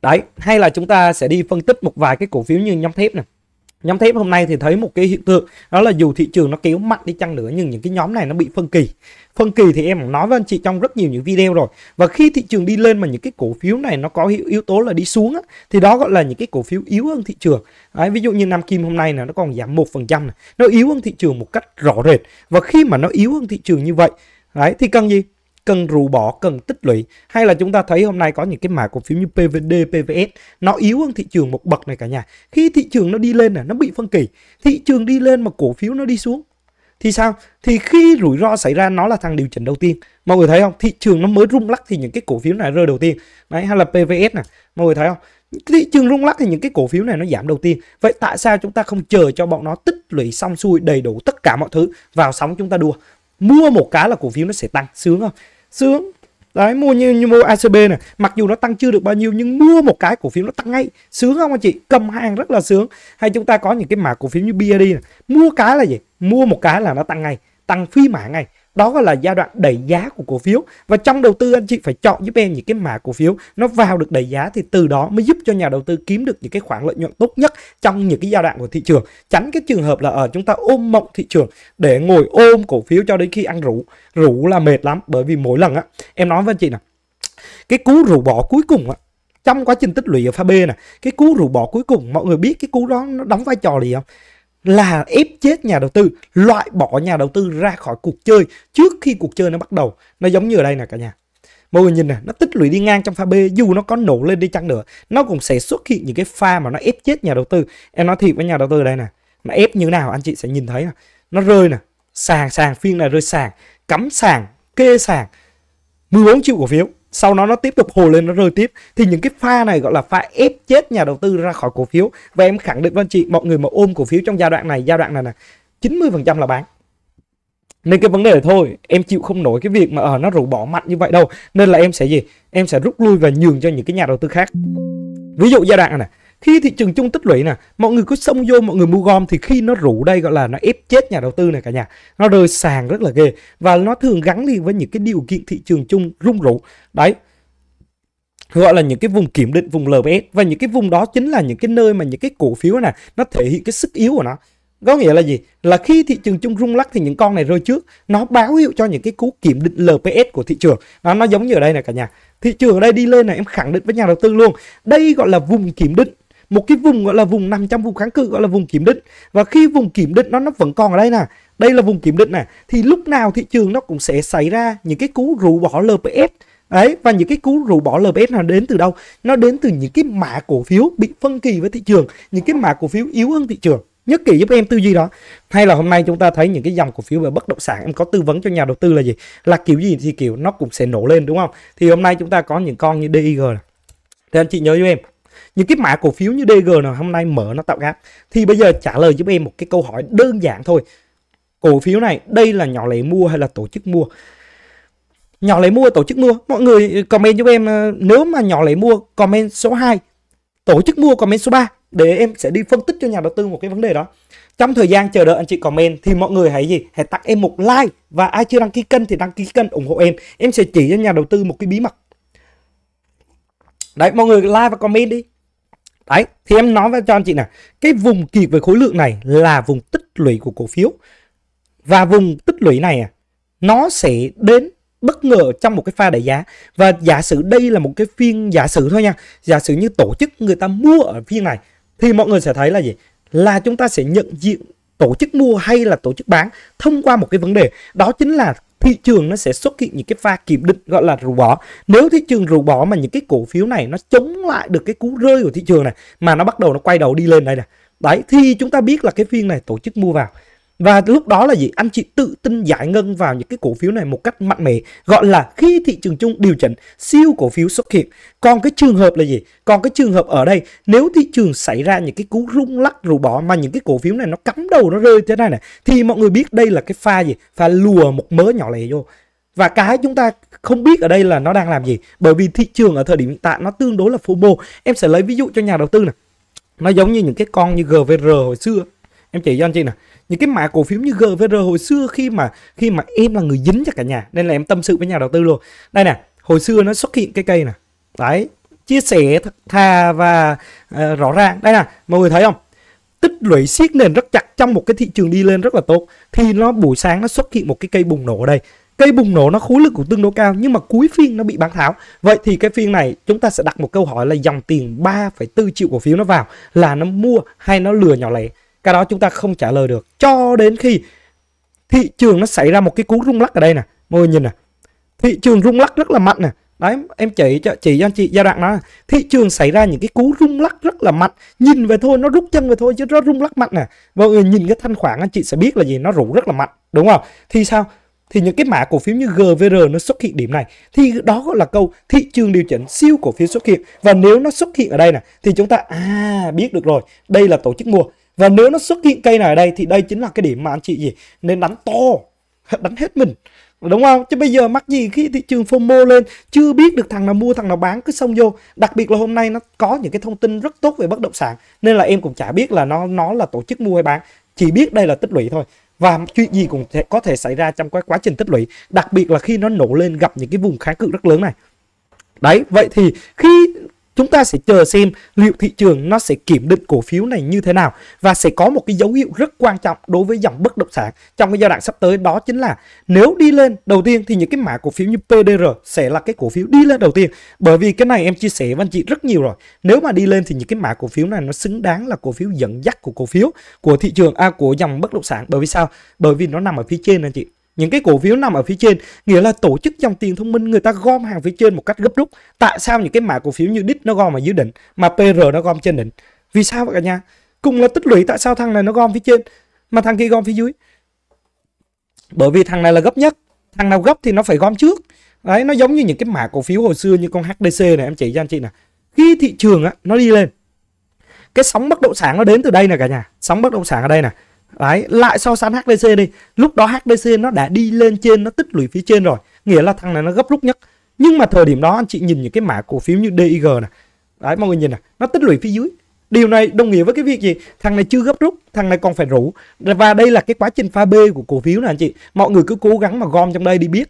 đấy hay là chúng ta sẽ đi phân tích một vài cái cổ phiếu như nhóm thép này nhóm thép hôm nay thì thấy một cái hiện tượng đó là dù thị trường nó kéo mạnh đi chăng nữa nhưng những cái nhóm này nó bị phân kỳ phân kỳ thì em nói với anh chị trong rất nhiều những video rồi và khi thị trường đi lên mà những cái cổ phiếu này nó có yếu, yếu tố là đi xuống á, thì đó gọi là những cái cổ phiếu yếu hơn thị trường Đấy, ví dụ như Nam Kim hôm nay là nó còn giảm một phần trăm nó yếu hơn thị trường một cách rõ rệt và khi mà nó yếu hơn thị trường như vậy đấy thì cần gì cần rũ bỏ, cần tích lũy hay là chúng ta thấy hôm nay có những cái mã cổ phiếu như PVD, PVS nó yếu hơn thị trường một bậc này cả nhà. Khi thị trường nó đi lên là nó bị phân kỳ, thị trường đi lên mà cổ phiếu nó đi xuống thì sao? Thì khi rủi ro xảy ra nó là thằng điều chỉnh đầu tiên. Mọi người thấy không? Thị trường nó mới rung lắc thì những cái cổ phiếu này rơi đầu tiên. Đấy hay là PVS nè. Mọi người thấy không? Thị trường rung lắc thì những cái cổ phiếu này nó giảm đầu tiên. Vậy tại sao chúng ta không chờ cho bọn nó tích lũy xong xuôi đầy đủ tất cả mọi thứ vào sóng chúng ta đua mua một cái là cổ phiếu nó sẽ tăng sướng không sướng đấy mua như, như mua ACB này mặc dù nó tăng chưa được bao nhiêu nhưng mua một cái cổ phiếu nó tăng ngay sướng không anh chị cầm hàng rất là sướng hay chúng ta có những cái mã cổ phiếu như BID này mua cái là gì mua một cái là nó tăng ngay tăng phi mã ngay đó gọi là giai đoạn đẩy giá của cổ phiếu và trong đầu tư anh chị phải chọn giúp em những cái mã cổ phiếu nó vào được đẩy giá thì từ đó mới giúp cho nhà đầu tư kiếm được những cái khoản lợi nhuận tốt nhất trong những cái giai đoạn của thị trường tránh cái trường hợp là ở ờ, chúng ta ôm mộng thị trường để ngồi ôm cổ phiếu cho đến khi ăn rủ rủ là mệt lắm bởi vì mỗi lần á em nói với anh chị nè cái cú rủ bỏ cuối cùng á trong quá trình tích lũy ở pha B nè cái cú rủ bỏ cuối cùng mọi người biết cái cú đó nó đóng vai trò gì không là ép chết nhà đầu tư loại bỏ nhà đầu tư ra khỏi cuộc chơi trước khi cuộc chơi nó bắt đầu nó giống như ở đây nè cả nhà mọi người nhìn nè nó tích lũy đi ngang trong pha B dù nó có nổ lên đi chăng nữa nó cũng sẽ xuất hiện những cái pha mà nó ép chết nhà đầu tư em nói thiệt với nhà đầu tư đây nè nó ép như nào anh chị sẽ nhìn thấy nè nó rơi nè sàn sàn phiên này rơi sàn cắm sàn kê sàn 14 triệu cổ phiếu sau đó nó tiếp tục hồi lên nó rơi tiếp thì những cái pha này gọi là pha ép chết nhà đầu tư ra khỏi cổ phiếu và em khẳng định với anh chị mọi người mà ôm cổ phiếu trong giai đoạn này giai đoạn này là 90% là bán nên cái vấn đề này thôi em chịu không nổi cái việc mà ở ờ, à, nó rủ bỏ mạnh như vậy đâu nên là em sẽ gì em sẽ rút lui và nhường cho những cái nhà đầu tư khác ví dụ giai đoạn này khi thị trường chung tích lũy nè mọi người cứ xông vô mọi người mua gom thì khi nó rủ đây gọi là nó ép chết nhà đầu tư này cả nhà nó rơi sàn rất là ghê và nó thường gắn liền với những cái điều kiện thị trường chung rung rủ đấy gọi là những cái vùng kiểm định vùng LBS và những cái vùng đó chính là những cái nơi mà những cái cổ phiếu này nó thể hiện cái sức yếu của nó có nghĩa là gì là khi thị trường chung rung lắc thì những con này rơi trước nó báo hiệu cho những cái cú kiểm định LPS của thị trường đó, nó giống như ở đây này cả nhà thị trường ở đây đi lên này em khẳng định với nhà đầu tư luôn đây gọi là vùng kiểm định một cái vùng gọi là vùng nằm trong vùng kháng cự gọi là vùng kiểm định và khi vùng kiểm định nó nó vẫn còn ở đây nè đây là vùng kiểm định nè thì lúc nào thị trường nó cũng sẽ xảy ra những cái cú rũ bỏ LPS Đấy, và những cái cú rủ bỏ LPS là đến từ đâu? Nó đến từ những cái mã cổ phiếu bị phân kỳ với thị trường, những cái mã cổ phiếu yếu hơn thị trường. Nhất kỳ giúp em tư duy đó. Hay là hôm nay chúng ta thấy những cái dòng cổ phiếu về bất động sản em có tư vấn cho nhà đầu tư là gì? Là kiểu gì thì kiểu nó cũng sẽ nổ lên đúng không? Thì hôm nay chúng ta có những con như DIG này. Thì anh chị nhớ cho em, những cái mã cổ phiếu như DG nào hôm nay mở nó tạo gap thì bây giờ trả lời giúp em một cái câu hỏi đơn giản thôi cổ phiếu này đây là nhỏ lẻ mua hay là tổ chức mua nhỏ lẻ mua tổ chức mua mọi người comment giúp em ờ, nếu mà nhỏ lẻ mua comment số 2 tổ chức mua comment số 3 để em sẽ đi phân tích cho nhà đầu tư một cái vấn đề đó trong thời gian chờ đợi anh chị comment thì mọi người hãy gì hãy tặng em một like và ai chưa đăng ký kênh thì đăng ký kênh ủng hộ em em sẽ chỉ cho nhà đầu tư một cái bí mật đấy mọi người like và comment đi Đấy, thì em nói với cho anh chị này, cái vùng kỳ về khối lượng này là vùng tích lũy của cổ phiếu. Và vùng tích lũy này à nó sẽ đến bất ngờ trong một cái pha đẩy giá và giả sử đây là một cái phiên giả sử thôi nha giả sử như tổ chức người ta mua ở phiên này thì mọi người sẽ thấy là gì là chúng ta sẽ nhận diện tổ chức mua hay là tổ chức bán thông qua một cái vấn đề đó chính là thị trường nó sẽ xuất hiện những cái pha kiểm định gọi là rủ bỏ nếu thị trường rủ bỏ mà những cái cổ phiếu này nó chống lại được cái cú rơi của thị trường này mà nó bắt đầu nó quay đầu đi lên đây này đấy thì chúng ta biết là cái phiên này tổ chức mua vào và lúc đó là gì? Anh chị tự tin giải ngân vào những cái cổ phiếu này một cách mạnh mẽ, gọi là khi thị trường chung điều chỉnh, siêu cổ phiếu xuất hiện. Còn cái trường hợp là gì? Còn cái trường hợp ở đây, nếu thị trường xảy ra những cái cú rung lắc rủ bỏ mà những cái cổ phiếu này nó cắm đầu nó rơi thế này này thì mọi người biết đây là cái pha gì? Pha lùa một mớ nhỏ lẻ vô. Và cái chúng ta không biết ở đây là nó đang làm gì bởi vì thị trường ở thời điểm hiện tại nó tương đối là phô mô. Em sẽ lấy ví dụ cho nhà đầu tư này. Nó giống như những cái con như GVR hồi xưa. Em chỉ cho anh chị này những cái mã cổ phiếu như GVR hồi xưa khi mà khi mà em là người dính cho cả nhà nên là em tâm sự với nhà đầu tư luôn đây nè hồi xưa nó xuất hiện cái cây nè đấy chia sẻ thà và uh, rõ ràng đây nè mọi người thấy không tích lũy siết nền rất chặt trong một cái thị trường đi lên rất là tốt thì nó buổi sáng nó xuất hiện một cái cây bùng nổ ở đây cây bùng nổ nó khối lực cũng tương đối cao nhưng mà cuối phiên nó bị bán tháo vậy thì cái phiên này chúng ta sẽ đặt một câu hỏi là dòng tiền 3,4 triệu cổ phiếu nó vào là nó mua hay nó lừa nhỏ lẻ cái đó chúng ta không trả lời được cho đến khi thị trường nó xảy ra một cái cú rung lắc ở đây nè mọi người nhìn nè thị trường rung lắc rất là mạnh nè đấy em chỉ cho chỉ cho anh chị giai đoạn đó thị trường xảy ra những cái cú rung lắc rất là mạnh nhìn về thôi nó rút chân về thôi chứ nó rung lắc mạnh nè mọi người nhìn cái thanh khoản anh chị sẽ biết là gì nó rủ rất là mạnh đúng không thì sao thì những cái mã cổ phiếu như GVR nó xuất hiện điểm này thì đó là câu thị trường điều chỉnh siêu cổ phiếu xuất hiện và nếu nó xuất hiện ở đây nè thì chúng ta à biết được rồi đây là tổ chức mua và nếu nó xuất hiện cây này ở đây thì đây chính là cái điểm mà anh chị gì nên đánh to đánh hết mình đúng không chứ bây giờ mắc gì khi thị trường FOMO lên chưa biết được thằng nào mua thằng nào bán cứ xông vô đặc biệt là hôm nay nó có những cái thông tin rất tốt về bất động sản nên là em cũng chả biết là nó nó là tổ chức mua hay bán chỉ biết đây là tích lũy thôi và chuyện gì cũng có thể xảy ra trong cái quá trình tích lũy đặc biệt là khi nó nổ lên gặp những cái vùng kháng cự rất lớn này đấy vậy thì khi Chúng ta sẽ chờ xem liệu thị trường nó sẽ kiểm định cổ phiếu này như thế nào và sẽ có một cái dấu hiệu rất quan trọng đối với dòng bất động sản trong cái giai đoạn sắp tới đó chính là nếu đi lên đầu tiên thì những cái mã cổ phiếu như PDR sẽ là cái cổ phiếu đi lên đầu tiên bởi vì cái này em chia sẻ với anh chị rất nhiều rồi nếu mà đi lên thì những cái mã cổ phiếu này nó xứng đáng là cổ phiếu dẫn dắt của cổ phiếu của thị trường a à, của dòng bất động sản bởi vì sao bởi vì nó nằm ở phía trên anh chị những cái cổ phiếu nằm ở phía trên nghĩa là tổ chức dòng tiền thông minh người ta gom hàng phía trên một cách gấp rút tại sao những cái mã cổ phiếu như đít nó gom ở dưới đỉnh mà pr nó gom trên đỉnh vì sao vậy cả nhà cùng là tích lũy tại sao thằng này nó gom phía trên mà thằng kia gom phía dưới bởi vì thằng này là gấp nhất thằng nào gấp thì nó phải gom trước đấy nó giống như những cái mã cổ phiếu hồi xưa như con HDC này em chỉ cho anh chị nè khi thị trường á nó đi lên cái sóng bất động sản nó đến từ đây nè cả nhà sóng bất động sản ở đây nè Đấy, lại so sánh HTC đi. Lúc đó HTC nó đã đi lên trên, nó tích lũy phía trên rồi. Nghĩa là thằng này nó gấp rút nhất. Nhưng mà thời điểm đó anh chị nhìn những cái mã cổ phiếu như DIG nè. Đấy, mọi người nhìn nè, nó tích lũy phía dưới. Điều này đồng nghĩa với cái việc gì? Thằng này chưa gấp rút, thằng này còn phải rủ. Và đây là cái quá trình pha B của cổ phiếu nè anh chị. Mọi người cứ cố gắng mà gom trong đây đi biết.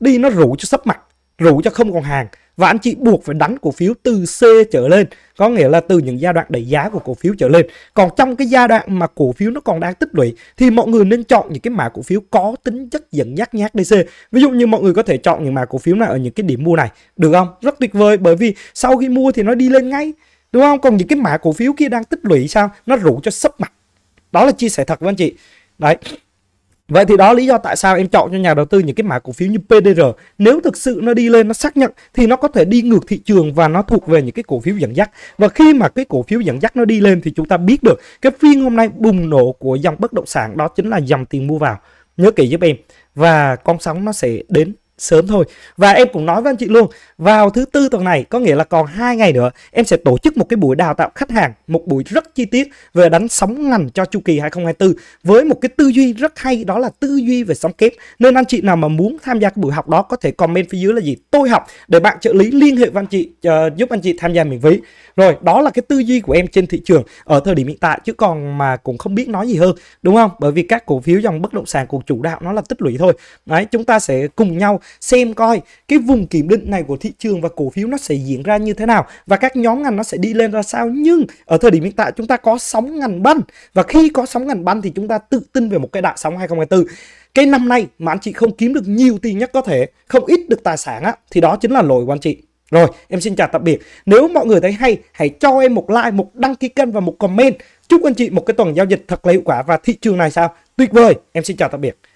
Đi nó rủ cho sấp mặt, rủ cho không còn hàng và anh chị buộc phải đánh cổ phiếu từ C trở lên có nghĩa là từ những giai đoạn đẩy giá của cổ phiếu trở lên còn trong cái giai đoạn mà cổ phiếu nó còn đang tích lũy thì mọi người nên chọn những cái mã cổ phiếu có tính chất dẫn dắt nhác DC ví dụ như mọi người có thể chọn những mã cổ phiếu này ở những cái điểm mua này được không rất tuyệt vời bởi vì sau khi mua thì nó đi lên ngay đúng không còn những cái mã cổ phiếu kia đang tích lũy sao nó rủ cho sấp mặt đó là chia sẻ thật với anh chị đấy Vậy thì đó lý do tại sao em chọn cho nhà đầu tư những cái mã cổ phiếu như PDR. Nếu thực sự nó đi lên nó xác nhận thì nó có thể đi ngược thị trường và nó thuộc về những cái cổ phiếu dẫn dắt. Và khi mà cái cổ phiếu dẫn dắt nó đi lên thì chúng ta biết được cái phiên hôm nay bùng nổ của dòng bất động sản đó chính là dòng tiền mua vào. Nhớ kỹ giúp em và con sóng nó sẽ đến sớm thôi và em cũng nói với anh chị luôn vào thứ tư tuần này có nghĩa là còn hai ngày nữa em sẽ tổ chức một cái buổi đào tạo khách hàng một buổi rất chi tiết về đánh sóng ngành cho chu kỳ 2024 với một cái tư duy rất hay đó là tư duy về sóng kép nên anh chị nào mà muốn tham gia cái buổi học đó có thể comment phía dưới là gì tôi học để bạn trợ lý liên hệ với anh chị uh, giúp anh chị tham gia miễn phí rồi đó là cái tư duy của em trên thị trường ở thời điểm hiện tại chứ còn mà cũng không biết nói gì hơn đúng không bởi vì các cổ phiếu dòng bất động sản của chủ đạo nó là tích lũy thôi đấy chúng ta sẽ cùng nhau xem coi cái vùng kiểm định này của thị trường và cổ phiếu nó sẽ diễn ra như thế nào và các nhóm ngành nó sẽ đi lên ra sao nhưng ở thời điểm hiện tại chúng ta có sóng ngành banh và khi có sóng ngành banh thì chúng ta tự tin về một cái đại sóng 2024 cái năm nay mà anh chị không kiếm được nhiều tiền nhất có thể không ít được tài sản á thì đó chính là lỗi của anh chị rồi em xin chào tạm biệt nếu mọi người thấy hay hãy cho em một like một đăng ký kênh và một comment chúc anh chị một cái tuần giao dịch thật là hiệu quả và thị trường này sao tuyệt vời em xin chào tạm biệt